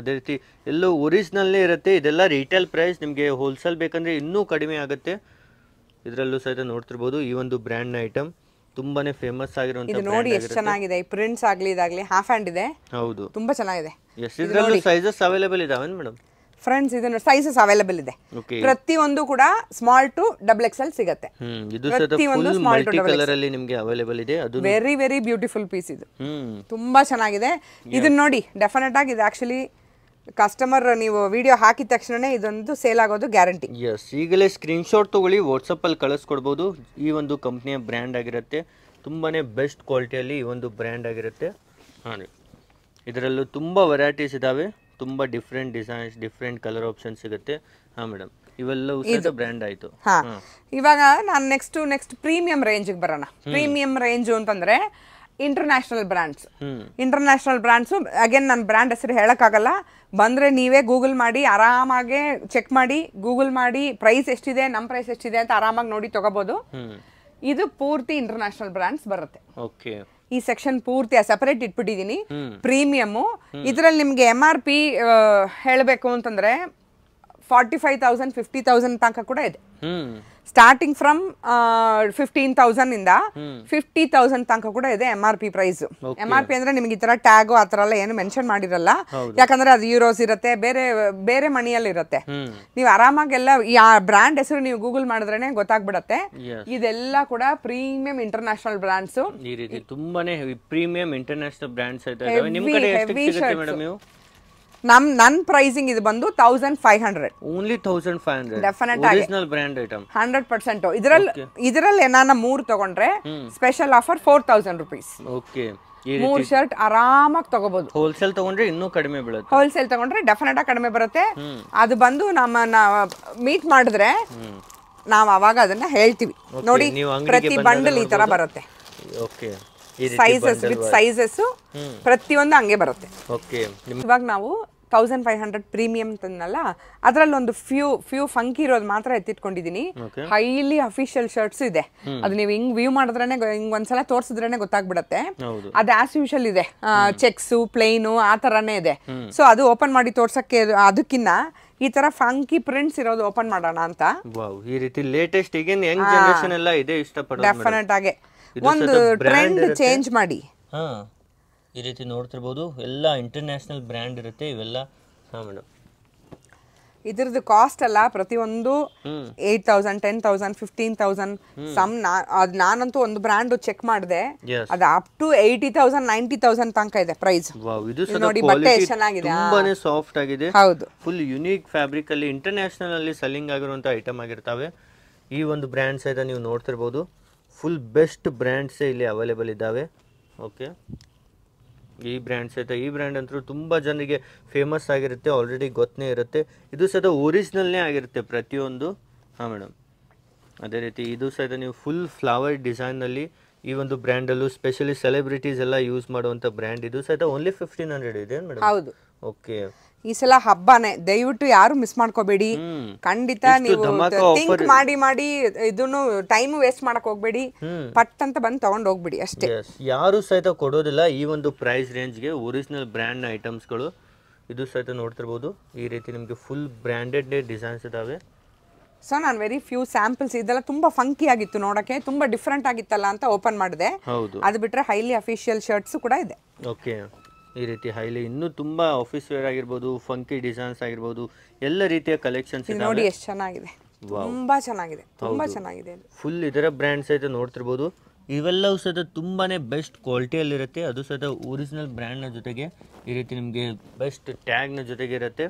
ಅದೇ ರೀತಿ ಎಲ್ಲೂ ಒರಿಜಿನಲ್ಲೇ ಇರುತ್ತೆ ಇದೆಲ್ಲ ರಿಟೇಲ್ ಪ್ರೈಸ್ ನಿಮಗೆ ಹೋಲ್ಸೇಲ್ ಬೇಕಂದರೆ ಇನ್ನೂ ಕಡಿಮೆ ಆಗುತ್ತೆ ಇದರಲ್ಲೂ ಸಹಿತ ನೋಡ್ತಿರ್ಬೋದು ಈ ಒಂದು ಬ್ರ್ಯಾಂಡ್ನ ಐಟಮ್ ತುಂಬಾನೇ ಫೇಮಸ್ ಆಗಿರುವಂತ ನೋಡಿ ಎಷ್ಟು ಚೆನ್ನಾಗಿದೆ ಈ ಪ್ರಿಂಟ್ಸ್ ಆಗಲಿ ಇದಾಗ್ಲಿ ಹಾಫ್ ಹ್ಯಾಂಡ್ ಇದೆ ಹೌದು ತುಂಬಾ ಚೆನ್ನಾಗಿದೆ ಎಷ್ಟು ಸೈಜಸ್ ಅವೈಲೇಬಲ್ ಇದಾವೆ ಮೇಡಮ್ ಫ್ರೆಂಡ್ಸ್ ಇದನ್ನ ಸೈಸಸ್ ಅವೈಲೇಬಲ್ ಇದೆ ಒಂದು ಕೂಡ small to double X L ಸಿಗುತ್ತೆ ಸ್ಮಾಲ್ ಟು ಡಬಲ್ ಅವೈಲೇಬಲ್ ಇದೆ ಅದು ವೆರಿ ವೆರಿ ಬ್ಯೂಟಿಫುಲ್ ಪೀಸ್ ಇದು ತುಂಬಾ ಚೆನ್ನಾಗಿದೆ ಇದನ್ನ ನೋಡಿ ಡೆಫಿನೆಟ್ ಆಗಿ ಇದು ಆಕ್ಚುಲಿ ಕಸ್ಟಮರ್ ನೀವು ವಿಡಿಯೋ ಹಾಕಿದ ತಕ್ಷಣನೇ ಇದೊಂದು ಸೇಲ್ ಆಗೋದು ಗ್ಯಾರಂಟಿ ಎಸ್ ಈಗಲೇ ಸ್ಕ್ರೀನ್ ಶಾಟ್ ತಗೊಳ್ಳಿ ವಾಟ್ಸಪ್ ಅಲ್ಲಿ ಕಳಿಸ್ಕೊಡ್ಬೋದು ಈ ಒಂದು ಕಂಪ್ನಿಯ ಬ್ರ್ಯಾಂಡ್ ಆಗಿರುತ್ತೆ ತುಂಬಾನೇ ಬೆಸ್ಟ್ ಕ್ವಾಲಿಟಿಯಲ್ಲಿ ಈ ಒಂದು ಬ್ರ್ಯಾಂಡ್ ಆಗಿರುತ್ತೆ ಹಾಂ ಇದರಲ್ಲೂ ತುಂಬ ವೆರೈಟೀಸ್ ಇದ್ದಾವೆ ತುಂಬಾ different designs different colour option ಸಿಗುತ್ತೆ ಹಾ ಮೇಡಮ್ ಇವೆಲ್ಲವೂ ಇದು ಬ್ರ್ಯಾಂಡ್ ಆಯಿತು ಹಾ ಇವಾಗ ನಾನು ನೆಕ್ಸ್ಟ್ ನೆಕ್ಸ್ಟ್ ಪ್ರೀಮಿಯಂ ರೇಂಜಿಗೆ ಬರೋಣ ಪ್ರೀಮಿಯಂ ರೇಂಜು ಅಂತಂದ್ರೆ international brands international brands again ನಾನು ಬ್ರ್ಯಾಂಡ್ ಹೆಸರು ಹೇಳೋಕ್ಕಾಗಲ್ಲ ಬಂದರೆ ನೀವೇ ಗೂಗಲ್ ಮಾಡಿ ಆರಾಮಾಗೆ ಚೆಕ್ ಮಾಡಿ ಗೂಗಲ್ ಮಾಡಿ ಪ್ರೈಸ್ ಎಷ್ಟಿದೆ ನಮ್ಮ ಪ್ರೈಸ್ ಎಷ್ಟಿದೆ ಅಂತ ಆರಾಮಾಗಿ ನೋಡಿ ತೊಗೋಬೋದು ಇದು ಪೂರ್ತಿ ಇಂಟರ್ನ್ಯಾಷನಲ್ ಬ್ರ್ಯಾಂಡ್ಸ್ ಬರುತ್ತೆ ಓಕೆ ಈ ಸೆಕ್ಷನ್ ಪೂರ್ತಿ ಸೆಪರೇಟ್ ಇಟ್ಬಿಟ್ಟಿದ್ದೀನಿ ಪ್ರೀಮಿಯಮು ಇದರಲ್ಲಿ ನಿಮಗೆ ಎಮ್ ಆರ್ ಪಿ ಹೇಳಬೇಕು ಅಂತಂದ್ರೆ forty five thousand fifty thousand ತನಕ ಕೂಡ ಇದೆ ಸ್ಟಾರ್ಟಿಂಗ್ ಫ್ರಮ್ ಫಿಫ್ಟೀನ್ ತೌಸಂಡ್ ಇಂದ ಫಿಫ್ಟಿ ತೌಸಂಡ್ ತನಕ ಕೂಡ ಇದೆ M R P price M R P ಅಂದ್ರೆ ನಿಮ್ಗೆ ಈ ತರ ಟ್ಯಾಗ್ ಆ ತರ ಎಲ್ಲ ಏನು ಮೆನ್ಷನ್ ಮಾಡಿರಲ್ಲ ಯಾಕಂದ್ರೆ ಅದು ಯೂರೋಸ್ ಇರುತ್ತೆ ಬೇರೆ ಬೇರೆ ಮಣಿಯಲ್ಲಿ ಇರುತ್ತೆ ನೀವು ಆರಾಮಾಗೆಲ್ಲ ಆ ಬ್ರ್ಯಾಂಡ್ ಹೆಸರು ನೀವು ಗೂಗಲ್ ಮಾಡಿದ್ರೆ ಗೊತ್ತಾಗ್ಬಿಡತ್ತೆ ಇದೆಲ್ಲ ಕೂಡ ಪ್ರೀಮಿಯಂ ಇಂಟರ್ನ್ಯಾಷನಲ್ ಬ್ರ್ಯಾಂಡ್ಸ್ ತುಂಬಾನೇ ಪ್ರೀಮಿಯಂ ಇಂಟರ್ನ್ಯಾಷನಲ್ ಬ್ರ್ಯಾಂಡ್ಸ್ ನಮ್ ನನ್ ಪ್ರೈಸಿಂಗ್ ಇದು ಬಂದು thousand five hundred only thousand five hundred definite original brand item hundred percent ಇದರಲ್ಲಿ ಇದರಲ್ಲಿ ಏನಾನ ಮೂರ್ ತಗೊಂಡ್ರೆ special offer four thousand rupees okay ಮೂರ್ ಶರ್ಟ್ ಆರಾಮಾಗಿ ತಗೋಬಹುದು ಹೋಲ್ಸೇಲ್ ತಗೊಂಡ್ರೆ ಇನ್ನೂ ಕಡಿಮೆ ಬೀಳುತ್ತೆ ಹೋಲ್ಸೇಲ್ ತಗೊಂಡ್ರೆ ಡೆಫಿನೆಟ್ ಆಗಿ ಕಡಿಮೆ ಬರುತ್ತೆ ಅದು ಬಂದು ನಮ್ಮನ್ನ ಮೀಟ್ ಮಾಡಿದ್ರೆ ನಾವು ಅವಾಗ ಅದನ್ನ ಹೇಳ್ತೀವಿ ನೋಡಿ ಪ್ರತಿ ಬಂಡಲ್ ಈ ತರ ಬರುತ್ತೆ ಓಕೆ ಸೈಜಸ್ ವಿತ್ ಸೈಜಸ್ ಪ್ರತಿಯೊಂದು ಹಂಗೆ ಬರುತ್ತೆ ಇವಾಗ ನಾವು ತೌಸಂಡ್ ಫೈವ್ ಹಂಡ್ರೆಡ್ ಪ್ರೀಮಿಯಂ ತಂದಲ್ಲ ಅದರಲ್ಲಿ ಒಂದು ಫ್ಯೂ ಫ್ಯೂ ಫಂಕಿ ಇರೋದು ಮಾತ್ರ ಎತ್ತಿಟ್ಕೊಂಡಿದೀನಿ ಹೈಲಿ ಅಫಿಷಿಯಲ್ ಶರ್ಟ್ಸ್ ಇದೆ ಅದು ನೀವು ಹಿಂಗ್ ವ್ಯೂ ಮಾಡಿದ್ರೆ ಹಿಂಗ್ ಒಂದ್ಸಲ ತೋರ್ಸಿದ್ರೇನೆ ಗೊತ್ತಾಗ್ಬಿಡತ್ತೆ ಅದು ಆಸ್ ಯೂಶಲ್ ಇದೆ ಚೆಕ್ಸ್ ಪ್ಲೇನು ಆ ತರನೇ ಇದೆ ಸೊ ಅದು ಓಪನ್ ಮಾಡಿ ತೋರ್ಸಕ್ಕೆ ಅದಕ್ಕಿನ್ನ ಈ ತರ ಫಂಕಿ ಪ್ರಿಂಟ್ಸ್ ಇರೋದು ಓಪನ್ ಮಾಡೋಣ ಅಂತ ಈ ರೀತಿ ಲೇಟೆಸ್ಟ್ ಈಗಿನ ಇದೆ ಡೆಫಿನೆಟ್ ಆಗಿ ಒಂದು ಟ್ರೆಂಡ್ ಚೇಂಜ್ ಮಾಡಿ ಹಾ ಈ ರೀತಿ ನೋಡ್ತಿರ್ಬೋದು ಎಲ್ಲ ಇಂಟರ್ನ್ಯಾಷನಲ್ ಬ್ರ್ಯಾಂಡ್ ಇರುತ್ತೆ ಇವೆಲ್ಲ ಹಾ ಮೇಡಮ್ ಇದ್ರದ್ದು ಕಾಸ್ಟ್ ಅಲ್ಲ ಪ್ರತಿಯೊಂದು eight thousand ten thousand fifteen thousand some ಅದು ನಾನಂತೂ ಒಂದು ಬ್ರ್ಯಾಂಡ್ ಚೆಕ್ ಮಾಡಿದೆ ಅದು up to eighty thousand ninety thousand ತನಕ ಇದೆ ಪ್ರೈಸ್ ನೋಡಿ ಬಟ್ಟೆ ಚೆನ್ನಾಗಿದೆ ತುಂಬಾನೇ ಸಾಫ್ಟ್ ಆಗಿದೆ ಹೌದು ಫುಲ್ ಯುನೀಕ್ ಫ್ಯಾಬ್ರಿಕ್ ಅಲ್ಲಿ ಇಂಟರ್ನ್ಯಾಷನಲ್ ಅಲ್ಲಿ ಸೆಲ್ಲಿಂಗ್ ಆಗಿರುವಂತಹ ಐಟಮ್ ಆಗಿರ್ತಾವೆ ಈ ಒಂದು ಬ್ರ್ಯಾಂಡ್ ಸಹಿತ ನೀವು ನೋಡ್ತಿರ್ಬೋದು ಫುಲ್ ಬೆಸ್ಟ್ ಬ್ರ್ಯಾಂಡ್ಸೇ ಇಲ್ಲಿ ಅವೈಲೇಬಲ್ ಇದ್ದಾವೆ ಓಕೆ ಈ ಬ್ರ್ಯಾಂಡ್ ಸಹಿತ ಈ ಬ್ರ್ಯಾಂಡ್ ಅಂತೂ ತುಂಬ ಜನರಿಗೆ ಫೇಮಸ್ ಆಗಿರುತ್ತೆ ಆಲ್ರೆಡಿ ಗೊತ್ತೇ ಇರುತ್ತೆ ಇದು ಸಹಿತ ಒರಿಜಿನಲ್ನೇ ಆಗಿರುತ್ತೆ ಪ್ರತಿಯೊಂದು ಹಾಂ ಮೇಡಮ್ ಅದೇ ರೀತಿ ಇದು ಸಹಿತ ನೀವು ಫುಲ್ ಫ್ಲವರ್ ಡಿಸೈನಲ್ಲಿ ಈ ಒಂದು ಬ್ರ್ಯಾಂಡಲ್ಲೂ ಸ್ಪೆಷಲಿ ಸೆಲೆಬ್ರಿಟೀಸ್ ಎಲ್ಲ ಯೂಸ್ ಮಾಡುವಂಥ ಬ್ರ್ಯಾಂಡ್ ಇದು ಸಹಿತ ಓನ್ಲಿ ಫಿಫ್ಟೀನ್ ಹಂಡ್ರೆಡ್ ಇದೆ ಮೇಡಮ್ ಹೌದು ಓಕೆ ಈ ಸಲ ಹಬ್ಬನೇ ದಯವಿಟ್ಟು ಯಾರು ಮಿಸ್ ಮಾಡ್ಕೋಬೇಡಿ ಖಂಡಿತ ನೀವು ಥಿಂಕ್ ಮಾಡಿ ಮಾಡಿ ಇದನ್ನು ಟೈಮ್ ವೇಸ್ಟ್ ಮಾಡಕ್ ಹೋಗ್ಬೇಡಿ ಪಟ್ ಅಂತ ಬಂದು ತಗೊಂಡ್ ಹೋಗ್ಬಿಡಿ ಅಷ್ಟೇ ಯಾರು ಸಹಿತ ಕೊಡೋದಿಲ್ಲ ಈ ಒಂದು ಪ್ರೈಸ್ ರೇಂಜ್ ಗೆ ಒರಿಜಿನಲ್ ಬ್ರ್ಯಾಂಡ್ ಗಳು ಇದು ಸಹಿತ ನೋಡ್ತಿರ್ಬೋದು ಈ ರೀತಿ ನಿಮಗೆ ಫುಲ್ ಬ್ರ್ಯಾಂಡೆಡ್ ಡಿಸೈನ್ಸ್ ಇದಾವೆ ಸೊ ನಾನು ವೆರಿ ಫ್ಯೂ ಸ್ಯಾಂಪಲ್ಸ್ ಇದೆಲ್ಲ ತುಂಬಾ ಫಂಕಿ ಆಗಿತ್ತು ನೋಡಕ್ಕೆ ತುಂಬಾ ಡಿಫ್ರೆಂಟ್ ಆಗಿತ್ತಲ್ಲ ಅಂತ ಓಪನ್ ಮಾಡಿದೆ ಅದು ಬಿಟ್ರೆ ಹೈಲಿ ಅಫಿಷಿಯಲ್ ಶರ್ಟ್ಸ್ ಕೂಡ ಇದೆ ಓಕೆ ಈ ರೀತಿ ಹೈಲಿ ಇನ್ನೂ ತುಂಬ ಆಫೀಸ್ ವೇರ್ ಆಗಿರ್ಬೋದು ಫಂಕಿ ಡಿಸೈನ್ಸ್ ಆಗಿರ್ಬೋದು ಎಲ್ಲ ರೀತಿಯ ಕಲೆಕ್ಷನ್ಸ್ ನೋಡಿ ಎಷ್ಟು ಚೆನ್ನಾಗಿದೆ ತುಂಬಾ ಚೆನ್ನಾಗಿದೆ ತುಂಬಾ ಚೆನ್ನಾಗಿದೆ ಫುಲ್ ಇದರ ಬ್ರ್ಯಾಂಡ್ ಸಹಿತ ನೋಡ್ತಿರ್ಬೋದು ಇವೆಲ್ಲವೂ ಸಹಿತ ತುಂಬಾ ಬೆಸ್ಟ್ ಕ್ವಾಲಿಟಿಯಲ್ಲಿರುತ್ತೆ ಅದು ಸಹಿತ ಒರಿಜಿನಲ್ ಬ್ರ್ಯಾಂಡ್ನ ಜೊತೆಗೆ ಈ ರೀತಿ ನಿಮಗೆ ಬೆಸ್ಟ್ ಟ್ಯಾಗ್ನ ಜೊತೆಗೆ ಇರುತ್ತೆ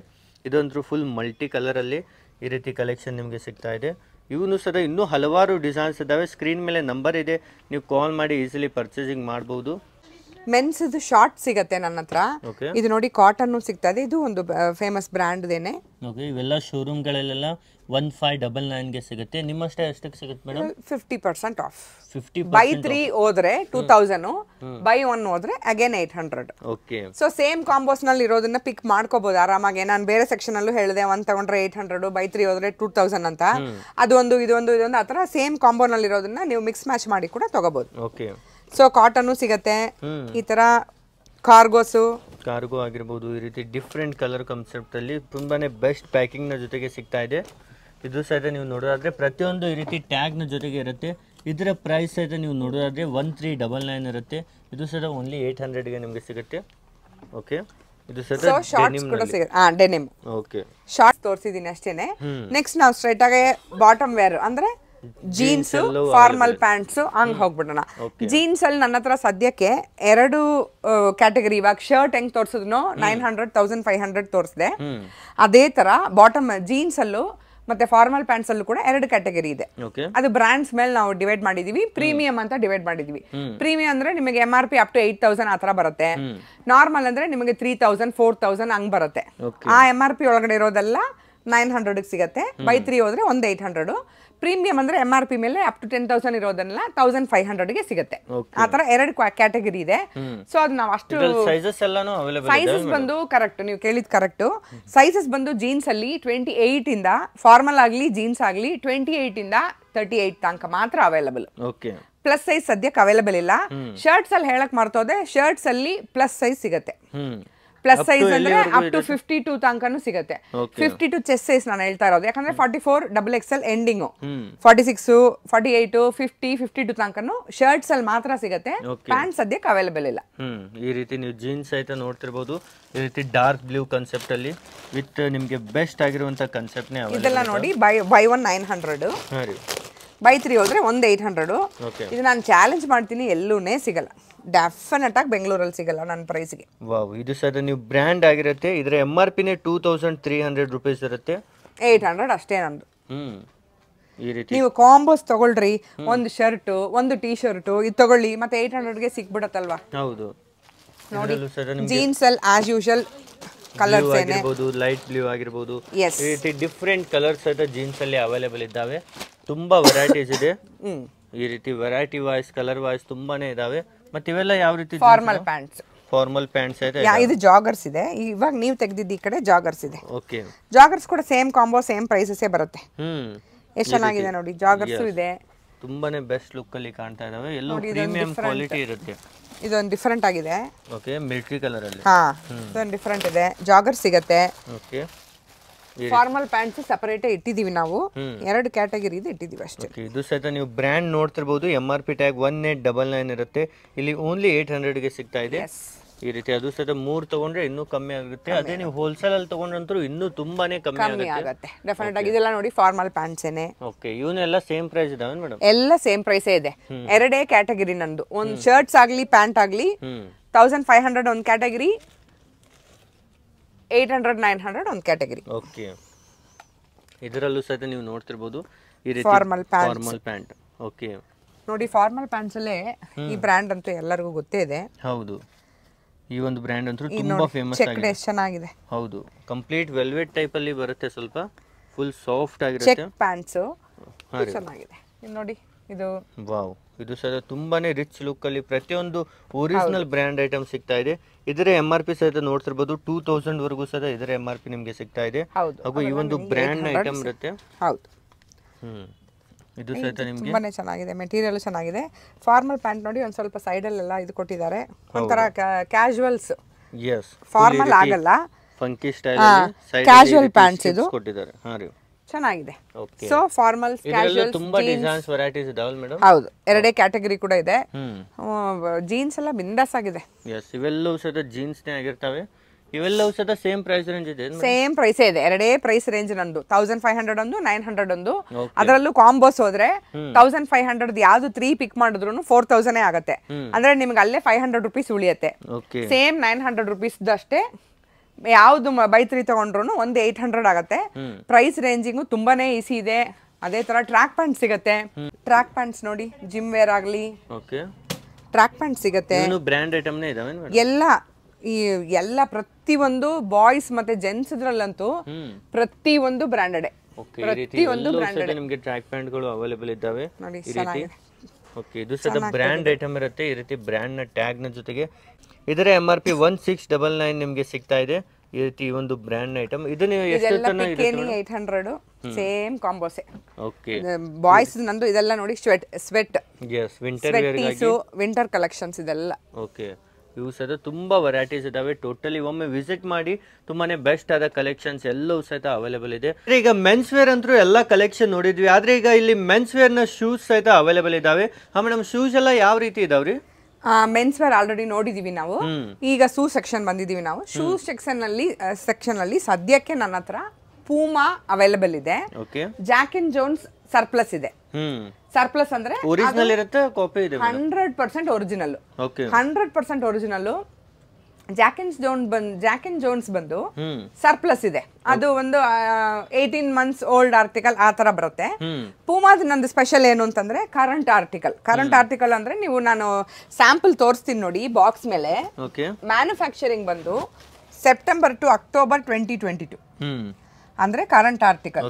ಇದಂತೂ ಫುಲ್ ಮಲ್ಟಿ ಕಲರಲ್ಲಿ ಈ ರೀತಿ ಕಲೆಕ್ಷನ್ ನಿಮಗೆ ಸಿಗ್ತಾ ಇದೆ ಇವನು ಸಹ ಇನ್ನೂ ಹಲವಾರು ಡಿಸೈನ್ಸ್ ಇದ್ದಾವೆ ಸ್ಕ್ರೀನ್ ಮೇಲೆ ನಂಬರ್ ಇದೆ ನೀವು ಕಾಲ್ ಮಾಡಿ ಈಸಿಲಿ ಪರ್ಚೇಸಿಂಗ್ ಮಾಡ್ಬೋದು ಮೆನ್ಸ್ ಶಾರ್ಟ್ ಸಿಗತ್ತೆ ನನ್ನ ಹತ್ರ ಇದು ನೋಡಿ ಕಾಟನ್ ಸಿಗ್ತದೆ ಇದು ಒಂದು ಫೇಮಸ್ ಬ್ರ್ಯಾಂಡ್ ದೇನೆ ಇವೆಲ್ಲ ಶೋರೂಮ್ ಗಳಲ್ಲೆಲ್ಲ ಒನ್ ಫೈವ್ ಡಬಲ್ ನೈನ್ ಗೆ ಸಿಗುತ್ತೆ ನಿಮ್ಮಷ್ಟೇ ಎಷ್ಟಕ್ಕೆ ಸಿಗುತ್ತೆ madam fifty percent off fifty buy three ಹೋದ್ರೆ ಟೂ ತೌಸಂಡ್ ಬೈ ಒನ್ ಹೋದ್ರೆ again eight hundred okay so same combos ನಲ್ಲಿ ಇರೋದನ್ನ ಪಿಕ್ ಮಾಡ್ಕೋಬಹುದು ಆರಾಮಾಗಿ ನಾನು ಬೇರೆ ಸೆಕ್ಷನ್ ಅಲ್ಲೂ ಹೇಳಿದೆ ಒನ್ ತಗೊಂಡ್ರೆ ಏಟ್ ಹಂಡ್ರೆಡ್ ಬೈ ತ್ರೀ ಹೋದ್ರೆ ಟೂ ತೌಸಂಡ್ ಅಂತ ಅದೊಂದು ಇದೊಂದು ಇದೊಂದು ಆತರ ಸೇಮ್ ಸೇಮ್ ಕಾಂಬೋನಲ್ಲಿ ಇರೋದನ್ನ ನೀವು ಮಿಕ್ಸ್ ಮ್ಯಾಚ್ ಮಾಡಿ ಕೂಡ ತಗೋಬಹುದು ಓಕೆ ಸೊ ಕಾಟನ್ ಸಿಗತ್ತೆ ಈ ತರ ಕಾರ್ಗೋಸ್ ಕಾರ್ಗೋ ಆಗಿರ್ಬೋದು ಈ ರೀತಿ ಡಿಫ್ರೆಂಟ್ ಕಲರ್ ಕಾನ್ಸೆಪ್ಟ್ ಅಲ್ಲಿ ತುಂಬಾನೇ ಬೆಸ್ಟ್ ಪ್ಯಾಕಿಂಗ್ ನ ಜೊತೆಗೆ ಸಿಗ್ತಾ ಇದೆ ಇದು ಸಹಿತ ನೀವು ನೋಡೋದಾದ್ರೆ ಪ್ರತಿಯೊಂದು ಈ ರೀತಿ ಟ್ಯಾಗ್ ನ ಜೊತೆಗೆ ಇರುತ್ತೆ ಇದರ ಪ್ರೈಸ್ ಸಹಿತ ನೀವು ನೋಡೋದಾದ್ರೆ ಒನ್ ತ್ರೀ ಡಬಲ್ ನೈನ್ ಇರುತ್ತೆ ಇದು ಸಹಿತ ಓನ್ಲಿ ಏಟ್ ಗೆ ನಿಮ್ಗೆ ಸಿಗುತ್ತೆ ಓಕೆ ಇದು ಡೆನಿಮ್ ಓಕೆ ಶಾರ್ಟ್ ತೋರಿಸಿದೀನಿ ಅಷ್ಟೇನೆ ನೆಕ್ಸ್ಟ್ ನಾವು ಸ್ಟ್ರೈಟ್ ಆಗಿ ಬಾಟಮ್ ವೇರ್ ಅಂದ್ರೆ ಜೀನ್ಸ್ ಫಾರ್ಮಲ್ ಪ್ಯಾಂಟ್ಸ್ ಹಂಗ್ ಹೋಗ್ಬಿಡೋಣ ಜೀನ್ಸ್ ಅಲ್ಲಿ ನನ್ನ ಹತ್ರ ಸದ್ಯಕ್ಕೆ ಎರಡು ಕ್ಯಾಟಗರಿ ಇವಾಗ ಶರ್ಟ್ ಹೆಂಗ್ ತೋರ್ಸಿದ್ನೋ nine hundred thousand five hundred ತೋರಿಸಿದೆ ಅದೇ ತರ ಬಾಟಮ್ ಜೀನ್ಸ್ ಅಲ್ಲೂ ಮತ್ತೆ ಫಾರ್ಮಲ್ ಪ್ಯಾಂಟ್ಸ್ ಅಲ್ಲೂ ಕೂಡ ಎರಡು ಕ್ಯಾಟಗರಿ ಇದೆ ಅದು ಬ್ರಾಂಡ್ಸ್ ಮೇಲೆ ನಾವು ಡಿವೈಡ್ ಮಾಡಿದೀವಿ ಪ್ರೀಮಿಯಂ ಅಂತ ಡಿವೈಡ್ ಮಾಡಿದೀವಿ ಪ್ರೀಮಿಯಂ ಅಂದ್ರೆ ನಿಮಗೆ M R P up to eight thousand ಆತರ ಬರುತ್ತೆ ನಾರ್ಮಲ್ ಅಂದ್ರೆ ನಿಮಗೆ ತ್ರೀ ತೌಸಂಡ್ ಫೋರ್ ತೌಸಂಡ್ ಹಂಗ್ ಬರುತ್ತೆ ಆ ಎಂ ಆರ್ ಪಿ ಒಳಗಡೆ ಇರೋದೆಲ್ಲ ನೈನ್ ಹಂಡ್ರೆಡ್ ಸಿಗುತ್ತೆ ಬೈ ತ್ರೀ ಹೋದ್ರೆ ಒಂದ್ ಏಟ್ ಹಂಡ್ರೆಡ್ ಪ್ರೀಮಿಯಂ ಅಂದ್ರೆ ಎಂ ಆರ್ ಪಿ ಮೇಲೆ ಅಪ್ ಟು ಟೆನ್ ತೌಸಂಡ್ ಇರೋದನ್ನ ತೌಸಂಡ್ ಫೈವ್ ಗೆ ಸಿಗುತ್ತೆ ಆತರ ಎರಡು ಕ್ಯಾಟಗರಿ ಇದೆ ಸೊ ಅದು ನಾವು ಅಷ್ಟು ಸೈಜಸ್ ಬಂದು ಕರೆಕ್ಟ್ ನೀವು ಕೇಳಿದ ಕರೆಕ್ಟ್ ಸೈಜಸ್ ಬಂದು ಜೀನ್ಸ್ ಅಲ್ಲಿ ಟ್ವೆಂಟಿ ಇಂದ ಫಾರ್ಮಲ್ ಆಗಲಿ ಜೀನ್ಸ್ ಆಗಲಿ ಟ್ವೆಂಟಿ ಇಂದ ತರ್ಟಿ ಏಟ್ ತನಕ ಮಾತ್ರ ಅವೈಲಬಲ್ ಓಕೆ ಪ್ಲಸ್ ಸೈಜ್ ಸದ್ಯಕ್ಕೆ ಅವೈಲಬಲ್ ಇಲ್ಲ ಶರ್ಟ್ಸ್ ಅಲ್ಲಿ ಹೇಳಕ್ ಮರ್ತೋದೆ ಶರ್ಟ್ಸ್ ಅಲ್ಲಿ ಪ್ಲಸ್ ಸೈಜ್ ಸಿಗುತ್ತೆ ಪ್ಲಸ್ ಸೈಜ್ ಅಂದ್ರೆ ಅಪ್ ಟು ಫಿಫ್ಟಿ ಟು ತನಕನೂ ಸಿಗುತ್ತೆ ಫಿಫ್ಟಿ ಟು ಚೆಸ್ ಸೈಜ್ ನಾನು ಹೇಳ್ತಾ ಇರೋದು ಯಾಕಂದ್ರೆ forty four double X L ending forty six forty eight fifty fifty two ತನಕನು ಶರ್ಟ್ಸ್ ಅಲ್ಲಿ ಮಾತ್ರ ಸಿಗುತ್ತೆ ಪ್ಯಾಂಟ್ ಸದ್ಯಕ್ಕೆ ಅವೈಲೇಬಲ್ ಇಲ್ಲ ಈ ರೀತಿ ನೀವು ಜೀನ್ಸ್ ಸಹಿತ ನೋಡ್ತಿರ್ಬೋದು ಈ ರೀತಿ ಡಾರ್ಕ್ ಬ್ಲೂ ಕಾನ್ಸೆಪ್ಟ್ ಅಲ್ಲಿ ವಿತ್ ನಿಮ್ಗೆ ಬೆಸ್ಟ್ ಆಗಿರುವಂತ ಕಾನ್ಸೆಪ್ಟ್ ಇದೆಲ್ಲ ನೋಡಿ buy buy one nine hundred buy three ಹೋದರೆ ಒಂದು ಏಯ್ಟ್ ಹಂಡ್ರೆಡು ಇದು ನಾನು ಚಾಲೆಂಜ್ ಮಾಡ್ತೀನಿ ಎಲ್ಲೂ ಸಿಗಲ್ಲ ಡೆಫಿನೆಟ್ ಆಗಿ ಬೆಂಗಳೂರಲ್ಲಿ ಸಿಗಲ್ಲ ನನ್ನ ಪ್ರೈಸ್ಗೆ ವಾವ್ ಇದು ಸರ್ ನೀವು ಬ್ರ್ಯಾಂಡ್ ಆಗಿರುತ್ತೆ ಇದರ ಎಮ್ ಆರ್ ಪಿನೇ two thousand three hundred rupees ಇರುತ್ತೆ ಏಯ್ಟ್ ಹಂಡ್ರೆಡ್ ಅಷ್ಟೇ ನಂದು ಈ ರೀತಿ ನೀವು ಕಾಂಬೋಸ್ ತಗೊಳ್ರಿ ಒಂದು ಶರ್ಟ್ ಒಂದು ಟೀ ಶರ್ಟ್ ಇದು ತಗೊಳ್ಳಿ ಮತ್ತೆ ಏಯ್ಟ್ ಹಂಡ್ರೆಡ್ಗೆ ಸಿಕ್ಬಿಡತ್ತಲ್ವಾ ಹೌದು ನೋಡಿ ಜೀನ್ಸ್ ಅಲ್ಲಿ ಆಸ್ ಯೂಶಲ್ ಕಲರ್ಸ್ ಆಗಿರ್ಬೋದು ಲೈಟ್ ಬ್ಲೂ ಆಗಿರ್ಬೋದು ಡಿಫ್ರೆಂಟ್ ಕಲರ್ಸ್ ಸಹಿತ ಜೀನ್ಸ್ ಅಲ್ಲಿ ಅವೈಲೇಬಲ್ ಇದ್ದಾವೆ ತುಂಬಾ ವೆರೈಟೀಸ್ ಇದೆ ಈ ರೀತಿ ವೆರೈಟಿ ವಾಯ್ಸ್ ಕಲರ್ ವಾಯ್ಸ್ ತುಂಬಾನೇ ಇದಾವೆ ಮತ್ತೆ ಇವೆಲ್ಲ ಯಾವ ರೀತಿ ಫಾರ್ಮಲ್ ಪ್ಯಾಂಟ್ಸ್ ಫಾರ್ಮಲ್ ಪ್ಯಾಂಟ್ಸ್ ಐತೆ ಇದು ಜಾಗರ್ಸ್ ಇದೆ ಇವಾಗ ನೀವು ತೆಗೆದಿದ್ದ ಈ ಕಡೆ ಜಾಗರ್ಸ್ ಇದೆ ಓಕೆ ಜಾಗರ್ಸ್ ಕೂಡ ಸೇಮ್ ಕಾಂಬೋ ಸೇಮ್ ಪ್ರೈಸಸ್ ಬರುತ್ತೆ ಹ್ಮ್ ಎಷ್ಟು ಚೆನ್ನಾಗಿದೆ ನೋಡಿ ಜಾಗರ್ಸ್ ಇದೆ ತುಂಬಾನೇ ಬೆಸ್ಟ್ ಲುಕ್ ಅಲ್ಲಿ ಕಾಣ್ತಾ ಇದಾವೆ ಎಲ್ಲ ಪ್ರೀಮಿಯಂ ಕ್ವಾಲಿಟಿ ಇರುತ್ತೆ ಇದೊಂದು ಡಿಫರೆಂಟ್ ಆಗಿದೆ ಓಕೆ ಮಿಲಿಟರಿ ಕಲರ್ ಅಲ್ಲಿ ಹಾ ಇದೊಂದು ಡಿಫರೆಂಟ್ ಇದೆ ಜಾಗರ್ಸ್ ಸಿಗುತ್ತೆ ಓಕೆ ಫಾರ್ಮಲ್ ಪ್ಯಾಂಟ್ಸ್ ಸಪರೇಟ್ ಇಟ್ಟಿದೀವಿ ನಾವು ಎರಡು ಕ್ಯಾಟಗರಿ ಇದೆ ಇಟ್ಟಿದೀವಿ ಅಷ್ಟೇ ಇದು ಸಹಿತ ನೀವು ಬ್ರ್ಯಾಂಡ್ ನೋಡ್ತಿರ್ಬೋದು M R P tag one eight double nine ಇರುತ್ತೆ ಇಲ್ಲಿ ಓನ್ಲಿ ಏಟ್ ಹಂಡ್ರೆಡ್ಗೆ ಸಿಗ್ತಾ ಇದೆ ಈ ರೀತಿ ಅದು ಸಹಿತ ಮೂರ್ ತಗೊಂಡ್ರೆ ಇನ್ನೂ ಕಮ್ಮಿ ಆಗುತ್ತೆ ಅದೇ ನೀವು ಹೋಲ್ಸೇಲ್ ಅಲ್ಲಿ ತಗೊಂಡ್ರಂತೂ ಇನ್ನೂ ತುಂಬಾನೇ ಕಮ್ಮಿ ಆಗುತ್ತೆ ಡೆಫಿನೆಟ್ ಆಗಿ ಇದೆಲ್ಲ ನೋಡಿ ಫಾರ್ಮಲ್ ಪ್ಯಾಂಟ್ಸ್ ಏನೆ ಓಕೆ ಇವನ್ನೆಲ್ಲ ಸೇಮ್ ಪ್ರೈಸ್ ಇದಾವೆ ಮೇಡಮ್ ಎಲ್ಲ ಸೇಮ್ ಪ್ರೈಸ್ ಇದೆ ಎರಡೇ ಕ್ಯಾಟಗರಿ ನಂದು ಒಂದ್ ಶರ್ಟ್ಸ್ ಆಗ್ಲಿ ಪ್ಯಾಂಟ್ ಆಗ್ಲಿ ತೌಸಂಡ್ ಫೈವ್ ಹಂಡ್ರೆಡ್ ಒಂದ್ category eight hundred nine hundred ಒಂದು ಕ್ಯಾಟಗರಿ ಓಕೆ ಇದರಲ್ಲೂ ಸಹಿತ ನೀವು ನೋಡ್ತಿರ್ಬೋದು ಈ ರೀತಿ formal pant formal pant okay ನೋಡಿ ಫಾರ್ಮಲ್ ಪ್ಯಾಂಟ್ಸ್ ಅಲ್ಲೇ ಈ ಬ್ರ್ಯಾಂಡ್ ಅಂತೂ ಎಲ್ಲರಿಗೂ ಗೊತ್ತೇ ಇದೆ ಹೌದು ಈ ಒಂದು ಬ್ರ್ಯಾಂಡ್ ಅಂತೂ ತುಂಬಾ ಫೇಮಸ್ ಆಗಿದೆ ಚೆನ್ನಾಗಿದೆ ಹೌದು ಕಂಪ್ಲೀಟ್ ವೆಲ್ವೆಟ್ ಟೈಪ್ ಅಲ್ಲಿ ಬರುತ್ತೆ ಸ್ವಲ್ಪ ಫುಲ್ ಸಾಫ್ಟ್ ಆಗಿರುತ್ತೆ ಚೆಕ್ ಪ್ಯಾಂಟ್ಸ್ ಚೆನ್ನಾಗಿದೆ ನೋಡಿ ಇದು ವಾವ್ ಇದು ಸಹ ತುಂಬಾನೇ ರಿಚ್ ಲುಕ್ ಅಲ್ಲಿ ಪ್ರತಿಯೊಂದು ಒರಿಜಿನಲ್ ಬ್ರ್ಯಾಂಡ್ ಐಟಮ್ ಸಿಗ್ತಾ ಇದೆ ಇದರ ಎಂ ಆರ್ ಪಿ ಸಹಿತ ನೋಡ್ತಿರ್ಬೋದು ಟೂ ತೌಸಂಡ್ ವರೆಗೂ ಸಹ ಇದರ ಎಂ ಆರ್ ಪಿ ನಿಮಗೆ ಸಿಗ್ತಾ ಇದೆ ಹಾಗೂ ಈ ಒಂದು ಬ್ರ್ಯಾಂಡ್ ಐಟಮ್ ಇರುತ್ತೆ ಹೌದು ಹ್ಮ್ ಇದು ಸಹಿತ ನಿಮಗೆ ತುಂಬಾನೇ ಚೆನ್ನಾಗಿದೆ ಮೆಟೀರಿಯಲ್ ಚೆನ್ನಾಗಿದೆ ಫಾರ್ಮಲ್ ಪ್ಯಾಂಟ್ ನೋಡಿ ಒಂದ್ ಸ್ವಲ್ಪ ಎಲ್ಲಾ ಇದು ಕೊಟ್ಟಿದ್ದಾರೆ ಒಂಥರ ಕ್ಯಾಶುವಲ್ಸ್ ಎಸ್ ಫಾರ್ಮಲ್ ಆಗಲ್ಲ ಫಂಕಿ ಸ್ಟೈಲ್ ಕ್ಯಾಶುವಲ್ ಪ್ಯಾಂಟ್ಸ್ ಇದು ಕೊಟ್ಟಿದ್ದಾರೆ ಹಾಂ ರೀ ಚೆನ್ನಾಗಿದೆ ಸೊ ಫಾರ್ಮಲ್ ಹೌದು ಎರಡೇ ಕ್ಯಾಟಗರಿ ಕೂಡ ಇದೆ ಜೀನ್ಸ್ ಎಲ್ಲ ಬಿಂದಾಸ್ ಆಗಿದೆ ಜೀನ್ಸ್ ಆಗಿರ್ತವೆ ಇವೆಲ್ಲವೂ ಸಹ ಸೇಮ್ ಪ್ರೈಸ್ ರೇಂಜ್ ಇದೆ ಸೇಮ್ ಪ್ರೈಸೇ ಇದೆ ಎರಡೇ ಪ್ರೈಸ್ ರೇಂಜ್ ನಂದು ತೌಸಂಡ್ ಫೈವ್ ಹಂಡ್ರೆಡ್ ಒಂದು ನೈನ್ ಹಂಡ್ರೆಡ್ ಒಂದು ಅದರಲ್ಲೂ ಕಾಂಬೋಸ್ ಹೋದ್ರೆ ತೌಸಂಡ್ ಫೈವ್ ಹಂಡ್ರೆಡ್ ಯಾವ್ದು ತ್ರೀ ಪಿಕ್ ಮಾಡಿದ್ರು ಫೋರ್ ತೌಸಂಡೇ ಆಗುತ್ತೆ ಅಂದ್ರೆ ನಿಮ್ಗೆ ಅಲ್ಲೇ ಫೈವ್ ಹಂಡ್ರೆಡ್ ರುಪೀಸ್ ಉಳಿಯುತ್ತೆ ಸೇಮ್ ನೈನ್ ಹಂಡ್ರೆಡ್ ರುಪೀಸ್ ಅಷ್ಟೇ ಯಾವ್ದು ಬೈ ತ್ರೀ ತಗೊಂಡ್ರು ಒಂದು ಏಟ್ ಹಂಡ್ರೆಡ್ ಆಗುತ್ತೆ ಪ್ರೈಸ್ ರೇಂಜಿಂಗು ತುಂಬಾನೇ ಈಸಿ ಇದೆ ಅದೇ ತರ ಟ್ರ್ಯಾಕ್ ಪ್ಯಾಂಟ್ ಸಿಗತ್ತೆ ಟ್ರ್ಯಾಕ್ ಪ್ಯಾಂಟ್ಸ್ ನೋಡಿ ಜಿಮ್ ವೇರ್ ಆಗ್ಲಿ ಟ್ರ್ಯಾಕ್ ಪ್ಯಾಂಟ್ ಸಿಗತ್ತೆ ಬ್ರ್ಯಾಂಡ್ ಇದಾವೆ ಎಲ್ಲ ಈ ಎಲ್ಲ ಒಂದು ಬಾಯ್ಸ್ ಮತ್ತೆ ಜೆಂಟ್ಸ್ ಇದ್ರಲ್ಲಂತೂ ಪ್ರತಿಯೊಂದು ಬ್ರ್ಯಾಂಡೆಡ್ ಪ್ರತಿಯೊಂದು ಬ್ರ್ಯಾಂಡೆಡ್ ನಿಮಗೆ ಟ್ರ್ಯಾಕ್ ಪ್ಯಾಂಟ್ ಅವೈಲೇಬಲ್ ಇದ್ದಾವೆ ನೋಡಿ ಓಕೆ ಇದು ಸದ ಬ್ರ್ಯಾಂಡ್ ಐಟಮ್ ಇರುತ್ತೆ ಈ ರೀತಿ ಬ್ರ್ಯಾಂಡ್ ನ ಟ್ಯಾಗ್ ನ ಜೊತೆಗೆ ಇದರ M R P one six double nine ನಿಮ್ಗೆ ಸಿಗ್ತಾ ಇದೆ ಈ ರೀತಿ ಒಂದು ಬ್ರ್ಯಾಂಡ್ ಐಟಮ್ ಇದು ನೀವು ಏಟ್ ಹಂಡ್ರೆಡ್ ಸೇಮ್ ಕಾಂಬೋಸೆ ಓಕೆ ಬಾಯ್ಸ್ ನಂದು ಇದೆಲ್ಲ ನೋಡಿ sweat sweats winter winter collections ಇದೆಲ್ಲ ಓಕೆ ಇವು ಸಹಿತ ತುಂಬ ವೆರೈಟೀಸ್ ಇದಾವೆ ಟೋಟಲಿ ಒಮ್ಮೆ ವಿಸಿಟ್ ಮಾಡಿ ತುಂಬಾನೇ ಬೆಸ್ಟ್ ಆದ ಕಲೆಕ್ಷನ್ಸ್ ಎಲ್ಲವೂ ಸಹಿತ ಅವೈಲೇಬಲ್ ಇದೆ ಈಗ ಮೆನ್ಸ್ ವೇರ್ ಅಂತೂ ಎಲ್ಲ ಕಲೆಕ್ಷನ್ ನೋಡಿದ್ವಿ ಆದ್ರೆ ಈಗ ಇಲ್ಲಿ ಮೆನ್ಸ್ ವೇರ್ ನ ಶೂಸ್ ಸಹಿತ ಅವೈಲೇಬಲ್ ಇದಾವೆ ಮೇಡಮ್ ಶೂಸ್ ಎಲ್ಲ ಯಾವ ರೀತಿ ಇದಾವ್ರಿ ಮೆನ್ಸ್ ವೇರ್ ಆಲ್ರೆಡಿ ನೋಡಿದೀವಿ ನಾವು ಈಗ ಶೂ ಸೆಕ್ಷನ್ ಬಂದಿದೀವಿ ನಾವು ಶೂ ಸೆಕ್ಷನ್ ಅಲ್ಲಿ ಸೆಕ್ಷನ್ ಅಲ್ಲಿ ಸದ್ಯಕ್ಕೆ ನನ್ನ ಹತ್ರ ಪೂಮಾ ಅವೈಲಬಲ್ ಇದೆ ಜಾಕ್ ಅಂಡ್ ಜೋನ್ಸ್ ಸರ್ಪ್ಲಸ್ ಇದೆ ಸರ್ಪ್ಲಸ್ ಅಂದ್ರೆ hundred percent original hundred percent original Jack and Jones ಬಂದ್ ಜಾಕಿನ್ ಜೋನ್ಸ್ ಬಂದು ಸರ್ಪ್ಲಸ್ ಇದೆ ಅದು ಒಂದು ಏಯ್ಟೀನ್ ಮಂತ್ಸ್ ಓಲ್ಡ್ ಆರ್ಟಿಕಲ್ ಆ ತರ ಬರುತ್ತೆ ಪೂಮಾದ ನಂದು ಸ್ಪೆಷಲ್ ಏನು ಅಂತಂದ್ರೆ ಕರೆಂಟ್ ಆರ್ಟಿಕಲ್ ಕರೆಂಟ್ ಆರ್ಟಿಕಲ್ ಅಂದ್ರೆ ನೀವು ನಾನು ಸ್ಯಾಂಪಲ್ ತೋರಿಸ್ತೀನಿ ನೋಡಿ ಬಾಕ್ಸ್ ಮೇಲೆ ಮ್ಯಾನುಫ್ಯಾಕ್ಚರಿಂಗ್ ಬಂದು September to October twenty twenty two ಅಂದ್ರೆ current article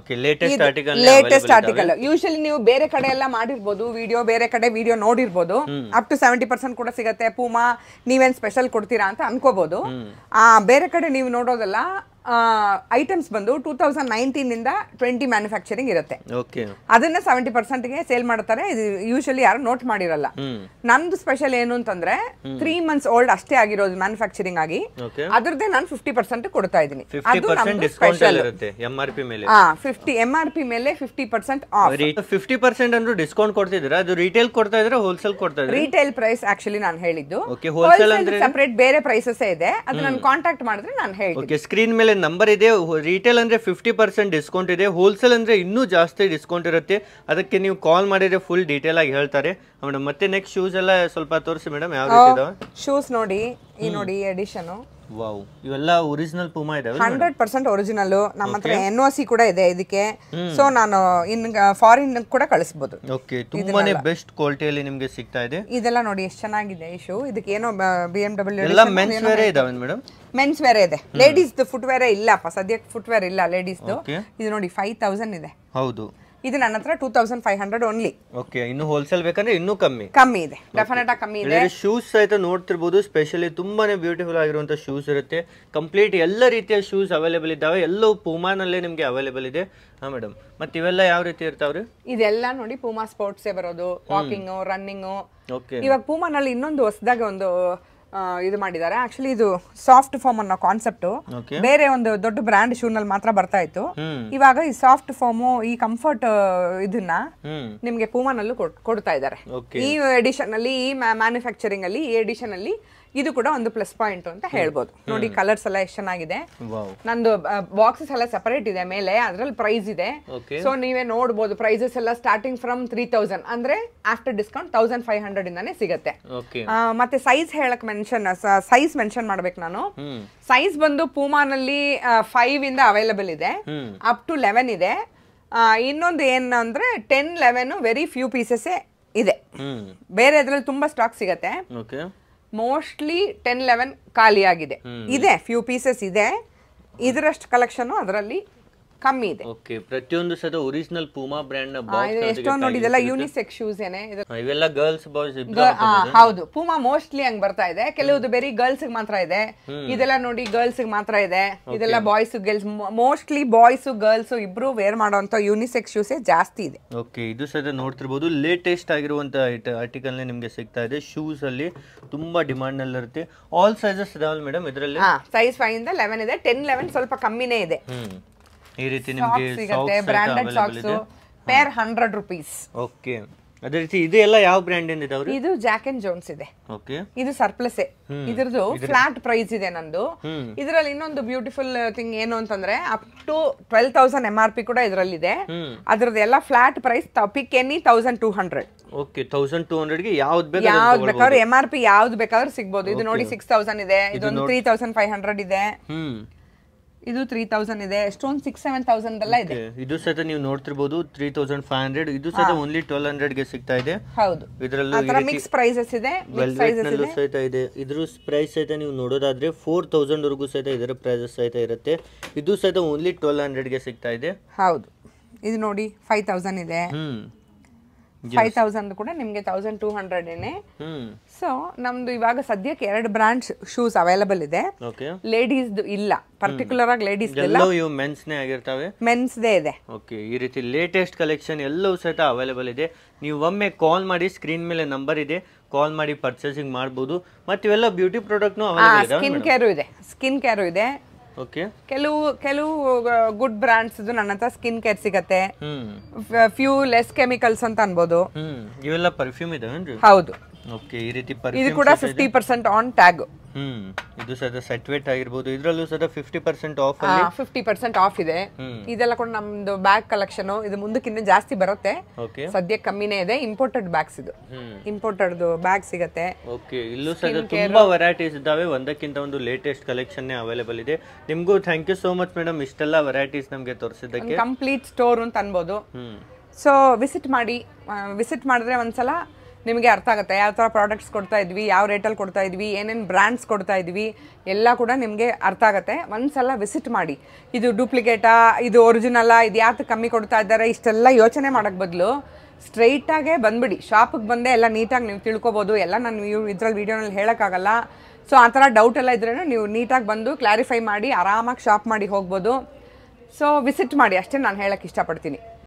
latest article usually ನೀವು ಬೇರೆ ಕಡೆ ಎಲ್ಲ ಮಾಡಿರ್ಬೋದು ವಿಡಿಯೋ ಬೇರೆ ಕಡೆ ವಿಡಿಯೋ ನೋಡಿರ್ಬೋದು ಅಪ್ ಟು ಸೆವೆಂಟಿ ಪರ್ಸೆಂಟ್ ಕೂಡ ಸಿಗುತ್ತೆ ಪೂಮಾ ನೀವೇನ್ ಸ್ಪೆಷಲ್ ಕೊಡ್ತೀರಾ ಅಂತ ಅನ್ಕೋಬಹುದು ಆ ಬೇರೆ ಕಡೆ ನೀವು ನೋಡೋದಲ್ಲ ಐಟಮ್ಸ್ ಬಂದು ಟೂ ತೌಸಂಡ್ ನೈನ್ಟೀನಿಂದ ಟ್ವೆಂಟಿ ಮ್ಯಾನುಫ್ಯಾಕ್ಚರಿಂಗ್ ಇರುತ್ತೆ ಅದನ್ನ ಸೆವೆಂಟಿ ಪರ್ಸೆಂಟ್ಗೆ ಸೇಲ್ ಮಾಡ್ತಾರೆ ಇದು ಯೂಶಲಿ ಯಾರು ನೋಟ್ ಮಾಡಿರಲ್ಲ ನಂದು ಸ್ಪೆಷಲ್ ಏನು ಅಂತಂದ್ರೆ ತ್ರೀ ಮಂತ್ಸ್ ಓಲ್ಡ್ ಅಷ್ಟೇ ಆಗಿರೋದು ಮ್ಯಾನುಫ್ಯಾಕ್ಚರಿಂಗ್ ಆಗಿ ಅದ್ರದ್ದೇ ನಾನು ಫಿಫ್ಟಿ ಪರ್ಸೆಂಟ್ ಕೊಡ್ತಾ ಇದ್ದೀನಿ ಫಿಫ್ಟಿ ಎಂ ಆರ್ ಪಿ ಮೇಲೆ ಫಿಫ್ಟಿ ಪರ್ಸೆಂಟ್ ಫಿಫ್ಟಿ ಪರ್ಸೆಂಟ್ ಅಂದ್ರೆ ಡಿಸ್ಕೌಂಟ್ ಕೊಡ್ತಿದ್ರೆ ಅದು ರಿಟೇಲ್ ಕೊಡ್ತಾ ಇದ್ರೆ ಹೋಲ್ಸೇಲ್ ಕೊಡ್ತಾ ಇದ್ರೆ ರಿಟೇಲ್ ಪ್ರೈಸ್ ಆಕ್ಚುಲಿ ನಾನು ಹೇಳಿದ್ದು ಹೋಲ್ಸೇಲ್ ಸೆಪರೇಟ್ ಬೇರೆ ಪ್ರೈಸಸ್ ಇದೆ ಅದು ನಾನು ಕಾಂಟ್ಯಾಕ್ಟ್ ಮಾಡಿದ್ರೆ ನಾನು ಹೇಳ್ತೀನಿ ಸ್ಕ್ರೀನ್ ಮೇಲೆ ನಂಬರ್ ಇದೆ ರೀಟೇಲ್ ಅಂದರೆ ಫಿಫ್ಟಿ ಪರ್ಸೆಂಟ್ ಡಿಸ್ಕೌಂಟ್ ಇದೆ ಹೋಲ್ಸೇಲ್ ಅಂದರೆ ಇನ್ನೂ ಜಾಸ್ತಿ ಡಿಸ್ಕೌಂಟ್ ಇರುತ್ತೆ ಅದಕ್ಕೆ ನೀವು ಕಾಲ್ ಮಾಡಿದರೆ ಫುಲ್ ಡೀಟೇಲ್ ಆಗಿ ಹೇಳ್ತಾರೆ ಮೇಡಮ್ ಮತ್ತೆ ನೆಕ್ಸ್ಟ್ ಶೂಸ್ ಎಲ್ಲ ಸ್ವಲ್ಪ ತೋರಿಸಿ ಮೇಡಮ್ ಯಾವ ರೀತಿ ಶೂಸ್ oh, ನೋಡಿ ಈ ನೋಡಿ ಎಡಿಷನು ವಾವ್ ಇವೆಲ್ಲ ಒರಿಜಿನಲ್ ಪೂಮಾ ಇದಾವೆ ಹಂಡ್ರೆಡ್ ಪರ್ಸೆಂಟ್ ಒರಿಜಿನಲ್ ನಮ್ಮ ಹತ್ರ ಎನ್ ಸಿ ಕೂಡ ಇದೆ ಇದಕ್ಕೆ ಸೊ ನಾನು ಇನ್ ಫಾರಿನ್ ಕೂಡ ಕಳಿಸಬಹುದು ಓಕೆ ತುಂಬಾನೇ ಬೆಸ್ಟ್ ಕ್ವಾಲಿಟಿಯಲ್ಲಿ ನಿಮಗೆ ಸಿಗ್ತಾ ಇದೆ ಇದೆಲ್ಲ ನೋಡಿ ಎಷ್ಟು ಚೆನ್ನಾಗಿದೆ ಇಶು ಇದಕ್ಕೆ ಏನೋ ಬಿ ಎಂ ಡಬ್ಲ್ಯೂ ಎಲ್ಲ ಮೆನ್ಸ್ ವೇರ್ ಇದಾವೆ ಮೇಡಮ್ ಮೆನ್ಸ್ ವೇರ್ ಇದೆ ಲೇಡೀಸ್ ಫುಟ್ ವೇರ್ ಇಲ್ಲ ಸದ್ಯಕ್ಕೆ ಫುಟ್ ವೇರ್ ಇಲ್ಲ ಲೇಡೀಸ್ ಇದು ನೋಡಿ ಫೈವ್ ತೌಸಂಡ್ ಇದೆ ಹೌದು ಇದು ನನ್ನ ಹತ್ರ two thousand five hundred only okay ಇನ್ನು ಹೋಲ್ಸೇಲ್ ಬೇಕಂದ್ರೆ ಇನ್ನೂ ಕಮ್ಮಿ ಕಮ್ಮಿ ಇದೆ ಡೆಫಿನೆಟ್ ಆಗಿ ಕಮ್ಮಿ ಇದೆ ಶೂಸ್ ಸಹಿತ ನೋಡ್ತಿರ್ಬೋದು ಸ್ಪೆಷಲಿ ತುಂಬಾನೇ ಬ್ಯೂಟಿಫುಲ್ ಆಗಿರುವಂತ ಶೂಸ್ ಇರುತ್ತೆ ಕಂಪ್ಲೀಟ್ ಎಲ್ಲ ರೀತಿಯ ಶೂಸ್ ಅವೈಲೇಬಲ್ ಇದ್ದಾವೆ ಎಲ್ಲವೂ ಪೂಮಾನಲ್ಲೇ ನಿಮಗೆ ಅವೈಲೇಬಲ್ ಇದೆ ಹಾ ಮೇಡಮ್ ಮತ್ತೆ ಇವೆಲ್ಲ ಯಾವ ರೀತಿ ಇರ್ತಾವ್ರಿ ಇದೆಲ್ಲ ನೋಡಿ ಪೂಮಾ ಸ್ಪೋರ್ಟ್ಸ್ ಬರೋದು ವಾಕಿಂಗ್ ರನ್ನಿಂಗ್ ಇವಾಗ ಪೂಮಾನಲ್ಲಿ ಇನ್ನೊಂದು ಹೊಸದಾಗಿ ಒಂದು ಇದು ಮಾಡಿದ್ದಾರೆ ಆಕ್ಚುಲಿ ಇದು ಸಾಫ್ಟ್ ಫಾರ್ಮ್ ಅನ್ನೋ ಕಾನ್ಸೆಪ್ಟ್ ಬೇರೆ ಒಂದು ದೊಡ್ಡ ಬ್ರ್ಯಾಂಡ್ ಶೂನಲ್ಲಿ ಮಾತ್ರ ಬರ್ತಾ ಇತ್ತು ಇವಾಗ ಈ ಸಾಫ್ಟ್ ಫಾರ್ಮ್ ಈ ಕಂಫರ್ಟ್ ಇದನ್ನ ನಿಮ್ಗೆ ಅಲ್ಲೂ ಕೊಡ್ತಾ ಇದ್ದಾರೆ ಈ ಎಡಿಷನ್ ಅಲ್ಲಿ ಈ ಮ್ಯಾನುಫ್ಯಾಕ್ಚರಿಂಗ್ ಅಲ್ಲಿ ಈ ಎಡಿಷನ್ ಅಲ್ಲಿ ಇದು ಕೂಡ ಒಂದು ಪ್ಲಸ್ ಪಾಯಿಂಟ್ ಅಂತ ಹೇಳ್ಬೋದು ನೋಡಿ ಕಲರ್ಸ್ ಎಲ್ಲ ಎಷ್ಟು ಚೆನ್ನಾಗಿದೆ ನಂದು ಬಾಕ್ಸಸ್ ಎಲ್ಲ ಸೆಪರೇಟ್ ಇದೆ ಮೇಲೆ ಅದ್ರಲ್ಲಿ ಪ್ರೈಸ್ ಇದೆ ಸೊ ನೀವೇ ನೋಡ್ಬೋದು ಪ್ರೈಸಸ್ ಎಲ್ಲ ಸ್ಟಾರ್ಟಿಂಗ್ ಫ್ರಮ್ ತ್ರೀ ತೌಸಂಡ್ ಅಂದ್ರೆ after discount thousand five hundred ಇಂದಾನೆ ಸಿಗುತ್ತೆ ಮತ್ತೆ ಸೈಜ್ ಹೇಳಕ್ ಮೆನ್ಷನ್ ಸೈಜ್ ಮೆನ್ಷನ್ ಮಾಡ್ಬೇಕು ನಾನು ಸೈಜ್ ಬಂದು ಪೂಮಾನಲ್ಲಿ ಫೈವ್ ಇಂದ ಅವೈಲಬಲ್ ಇದೆ ಅಪ್ ಟು ಲೆವೆನ್ ಇದೆ ಇನ್ನೊಂದು ಏನು ಅಂದ್ರೆ ten eleven very few pieces ಇದೆ ಬೇರೆ ಅದ್ರಲ್ಲಿ ತುಂಬಾ ಸ್ಟಾಕ್ ಸಿಗತ್ತೆ ಮೋಸ್ಟ್ಲಿ ಟೆನ್ ಲೆವೆನ್ ಖಾಲಿಯಾಗಿದೆ ಇದೆ ಫ್ಯೂ ಪೀಸಸ್ ಇದೆ ಇದರಷ್ಟು ಕಲೆಕ್ಷನ್ ಅದರಲ್ಲಿ ಕಮ್ಮಿ ಇದೆ ಓಕೆ ಪ್ರತಿಯೊಂದು ಸದ ಒರಿಜಿನಲ್ ಪೂಮಾ ಬ್ರ್ಯಾಂಡ್ ನ ಬಾಕ್ಸ್ ಎಷ್ಟು ನೋಡಿ ಇದೆಲ್ಲ ಯೂನಿಸೆಕ್ಸ್ ಶೂಸ್ ಏನೇ ಇವೆಲ್ಲ ಗರ್ಲ್ಸ್ ಬಾಯ್ಸ್ ಹೌದು ಪೂಮಾ ಮೋಸ್ಟ್ಲಿ ಹಂಗ್ ಬರ್ತಾ ಇದೆ ಕೆಲವೊಂದು ಬೇರೆ ಗರ್ಲ್ಸ್ ಗೆ ಮಾತ್ರ ಇದೆ ಇದೆಲ್ಲ ನೋಡಿ ಗರ್ಲ್ಸ್ ಗೆ ಮಾತ್ರ ಇದೆ ಇದೆಲ್ಲ boys girls mostly boys girls ಇಬ್ರು ವೇರ್ ಮಾಡುವಂತ ಯೂನಿಸೆಕ್ಸ್ ಶೂಸ್ ಜಾಸ್ತಿ ಇದೆ ಓಕೆ ಇದು ಸದ ನೋಡ್ತಿರ್ಬೋದು ಲೇಟೆಸ್ಟ್ ಆಗಿರುವಂತ ಆರ್ಟಿಕಲ್ ನೇ ನಿಮ್ಗೆ ಸಿಗ್ತಾ ಇದೆ ಶೂಸ್ ಅಲ್ಲಿ ತುಂಬಾ ಡಿಮಾಂಡ್ ನಲ್ಲಿ ಇರುತ್ತೆ ಆಲ್ ಸೈಜಸ್ ಇದಾವಲ್ಲ ಮೇಡಮ್ ಇದರಲ್ಲಿ ಸೈಜ್ ಫೈವ್ ಇಂದ ಲೆವೆನ್ ಇದೆ ಟೆನ್ ಲೆವೆನ್ ಸ್ವಲ್ಪ ಕಮ್ಮಿನೇ ಇದೆ ಈ ರೀತಿ ನಿಮಗೆ branded socks pair hundred rupees okay ಅದೇ ರೀತಿ ಇದು ಎಲ್ಲ ಯಾವ ಬ್ರ್ಯಾಂಡ್ ಇಂದ ಇದಾವ್ರಿ ಇದು ಜಾಕ್ ಅಂಡ್ ಜೋನ್ಸ್ ಇದೆ ಓಕೆ ಇದು ಸರ್ಪ್ಲಸ್ ಇದರದು ಫ್ಲಾಟ್ ಪ್ರೈಸ್ ಇದೆ ನಂದು ಇದರಲ್ಲಿ ಇನ್ನೊಂದು ಬ್ಯೂಟಿಫುಲ್ ಥಿಂಗ್ ಏನು ಅಂತಂದ್ರೆ up to twelve thousand M ಕೂಡ ಇದರಲ್ಲಿ ಇದೆ ಅದ್ರದ್ದು ಎಲ್ಲ flat price pick any thousand two hundred okay thousand two hundred ಗೆ ಯಾವ್ದು ಯಾವ್ದು ಯಾವುದು ಎಂ ಆರ್ ಪಿ ಯಾವ್ದು ಬೇಕಾದ್ರೂ ಸಿಗ್ಬೋದು ಇದು ನೋಡಿ ಸಿಕ್ಸ್ ತೌಸಂಡ್ ಇದೆ ಇದೊಂದು ತ್ರೀ ತೌಸಂಡ್ ಫೈವ್ ಹಂಡ್ರೆಡ್ ಇದೆ ಇದು ತ್ರೀ ತೌಸಂಡ್ ಇದೆ ಎಷ್ಟೊಂದು ಸಿಕ್ಸ್ ಸೆವೆನ್ ತೌಸಂಡ್ ಎಲ್ಲ ಇದೆ ಇದು ಸಹಿತ ನೀವು ನೋಡ್ತಿರ್ಬೋದು ತ್ರೀ ತೌಸಂಡ್ ಫೈವ್ ಹಂಡ್ರೆಡ್ ಇದು ಸಹಿತ ಓನ್ಲಿ ಟ್ವೆಲ್ ಹಂಡ್ರೆಡ್ ಗೆ ಸಿಗ್ತಾ ಇದೆ ಹೌದು ಇದರಲ್ಲೂ ಮಿಕ್ಸ್ ಪ್ರೈಸಸ್ ಇದೆ ವೆಲ್ವೆಟ್ನಲ್ಲೂ ಸಹಿತ ಇದೆ ಇದ್ರ ಪ್ರೈಸ್ ಸಹಿತ ನೀವು ನೋಡೋದಾದ್ರೆ ಫೋರ್ ತೌಸಂಡ್ ವರೆಗೂ ಸಹಿತ ಇದರ ಪ್ರೈಸಸ್ ಸಹಿತ ಇರುತ್ತೆ ಇದು ಸಹಿತ ಓನ್ಲಿ ಟ್ವೆಲ್ ಹಂಡ್ರೆಡ್ ಗೆ ಸಿಗ್ತಾ ಇದೆ ಹೌದು ಇದು ನೋಡಿ ಫೈವ್ ತೌಸಂಡ್ ಇದೆ ಫೈವ್ ತೌಸಂಡ್ ಕೂಡ ನಿಮಗೆ ತೌಸಂಡ್ ಟೂ ಹಂಡ್ರೆಡ್ ಸೊ ನಮ್ದು ಇವಾಗ ಸದ್ಯಕ್ಕೆ ಎರಡು ಬ್ರಾಂಡ್ ಶೂಸ್ ಅವೈಲೇಬಲ್ ಇದೆ ಲೇಡೀಸ್ ಇಲ್ಲ ಪರ್ಟಿಕ್ಯುಲರ್ ಆಗಿ ಲೇಡೀಸ್ ಮೆನ್ಸ್ ನೇ ಆಗಿರ್ತವೆ ಮೆನ್ಸ್ ದೇ ಇದೆ ಓಕೆ ಈ ರೀತಿ ಲೇಟೆಸ್ಟ್ ಕಲೆಕ್ಷನ್ ಎಲ್ಲವೂ ಸಹಿತ ಅವೈಲಬಲ್ ಇದೆ ನೀವು ಒಮ್ಮೆ ಕಾಲ್ ಮಾಡಿ ಸ್ಕ್ರೀನ್ ಮೇಲೆ ನಂಬರ್ ಇದೆ ಕಾಲ್ ಮಾಡಿ ಪರ್ಚೇಸಿಂಗ್ ಮಾಡಬಹುದು ಮತ್ತೆ ಇವೆಲ್ಲ ಬ್ಯೂಟಿ ಪ್ರಾಡಕ್ಟ್ ಸ್ಕಿನ್ ಕೇರು ಇದೆ ಸ್ಕಿನ್ ಕೇರು ಇದೆ ಕೆಲವು ಕೆಲವು ಗುಡ್ ಬ್ರಾಂಡ್ಸ್ ನನ್ನ ಹತ್ರ ಸ್ಕಿನ್ ಕೇರ್ ಸಿಗತ್ತೆ ಫ್ಯೂ ಲೆಸ್ ಕೆಮಿಕಲ್ಸ್ ಅಂತ ಅನ್ಬೋದು ಇವೆಲ್ಲ ಪರ್ಫ್ಯೂಮ್ ಇದೆ ಹೌದು ಓಕೆ ಈ ರೀತಿ ಇದು ಕೂಡ fifty percent on tag hmm ಇದು ಸದ ಸೆಟ್ವೇಟ್ ಆಗಿರ್ಬೋದು ಇದರಲ್ಲೂ ಸದ fifty percent off fifty percent off ಇದೆ ಇದೆಲ್ಲ ಕೂಡ ನಮ್ದು ಬ್ಯಾಗ್ ಕಲೆಕ್ಷನ್ ಇದು ಮುಂದಕ್ಕಿಂತ ಜಾಸ್ತಿ ಬರುತ್ತೆ ಸದ್ಯ ಕಮ್ಮಿನೇ ಇದೆ ಇಂಪೋರ್ಟೆಡ್ ಬ್ಯಾಗ್ಸ್ ಇದು ಇಂಪೋರ್ಟೆಡ್ ಬ್ಯಾಗ್ ಸಿಗತ್ತೆ ಓಕೆ ಇಲ್ಲೂ ಸದ ತುಂಬಾ ವೆರೈಟೀಸ್ ಇದ್ದಾವೆ ಒಂದಕ್ಕಿಂತ ಒಂದು ಲೇಟೆಸ್ಟ್ ಕಲೆಕ್ಷನ್ ಅವೈಲೇಬಲ್ ಇದೆ ನಿಮಗೂ thank you so much madam ಇಷ್ಟೆಲ್ಲ ವೆರೈಟೀಸ್ ನಮಗೆ ತೋರಿಸಿದ್ದಕ್ಕೆ ಕಂಪ್ಲೀಟ್ ಸ್ಟೋರ್ ಅಂತ ಅನ್ಬೋದು ಸೊ ವಿಸಿಟ್ ಮಾಡಿ ವಿಸಿಟ್ ಮಾಡಿದ್ರೆ ಒಂದ್ಸಲ ನಿಮಗೆ ಅರ್ಥ ಆಗುತ್ತೆ ಯಾವ ಥರ ಪ್ರಾಡಕ್ಟ್ಸ್ ಕೊಡ್ತಾ ಇದ್ವಿ ಯಾವ ರೇಟಲ್ಲಿ ಕೊಡ್ತಾ ಇದ್ವಿ ಏನೇನು ಬ್ರ್ಯಾಂಡ್ಸ್ ಕೊಡ್ತಾ ಇದ್ವಿ ಎಲ್ಲ ಕೂಡ ನಿಮಗೆ ಅರ್ಥ ಆಗುತ್ತೆ ಒಂದು ಸಲ ವಿಸಿಟ್ ಮಾಡಿ ಇದು ಡೂಪ್ಲಿಕೇಟಾ ಇದು ಒರಿಜಿನಲ್ಲಾ ಇದು ಯಾಕೆ ಕಮ್ಮಿ ಕೊಡ್ತಾ ಇದ್ದಾರೆ ಇಷ್ಟೆಲ್ಲ ಯೋಚನೆ ಮಾಡೋಕ್ಕೆ ಬದಲು ಸ್ಟ್ರೈಟಾಗೆ ಬಂದುಬಿಡಿ ಶಾಪಿಗೆ ಬಂದೆ ಎಲ್ಲ ನೀಟಾಗಿ ನೀವು ತಿಳ್ಕೊಬೋದು ಎಲ್ಲ ನಾನು ಇದ್ರಲ್ಲಿ ವೀಡಿಯೋನಲ್ಲಿ ಹೇಳೋಕ್ಕಾಗಲ್ಲ ಸೊ ಆ ಥರ ಡೌಟ್ ಎಲ್ಲ ಇದ್ರೂ ನೀವು ನೀಟಾಗಿ ಬಂದು ಕ್ಲಾರಿಫೈ ಮಾಡಿ ಆರಾಮಾಗಿ ಶಾಪ್ ಮಾಡಿ ಹೋಗ್ಬೋದು ಸೊ ವಿಸಿಟ್ ಮಾಡಿ ಅಷ್ಟೇ ನಾನು ಹೇಳೋಕ್ಕೆ ಇಷ್ಟಪಡ್ತೀನಿ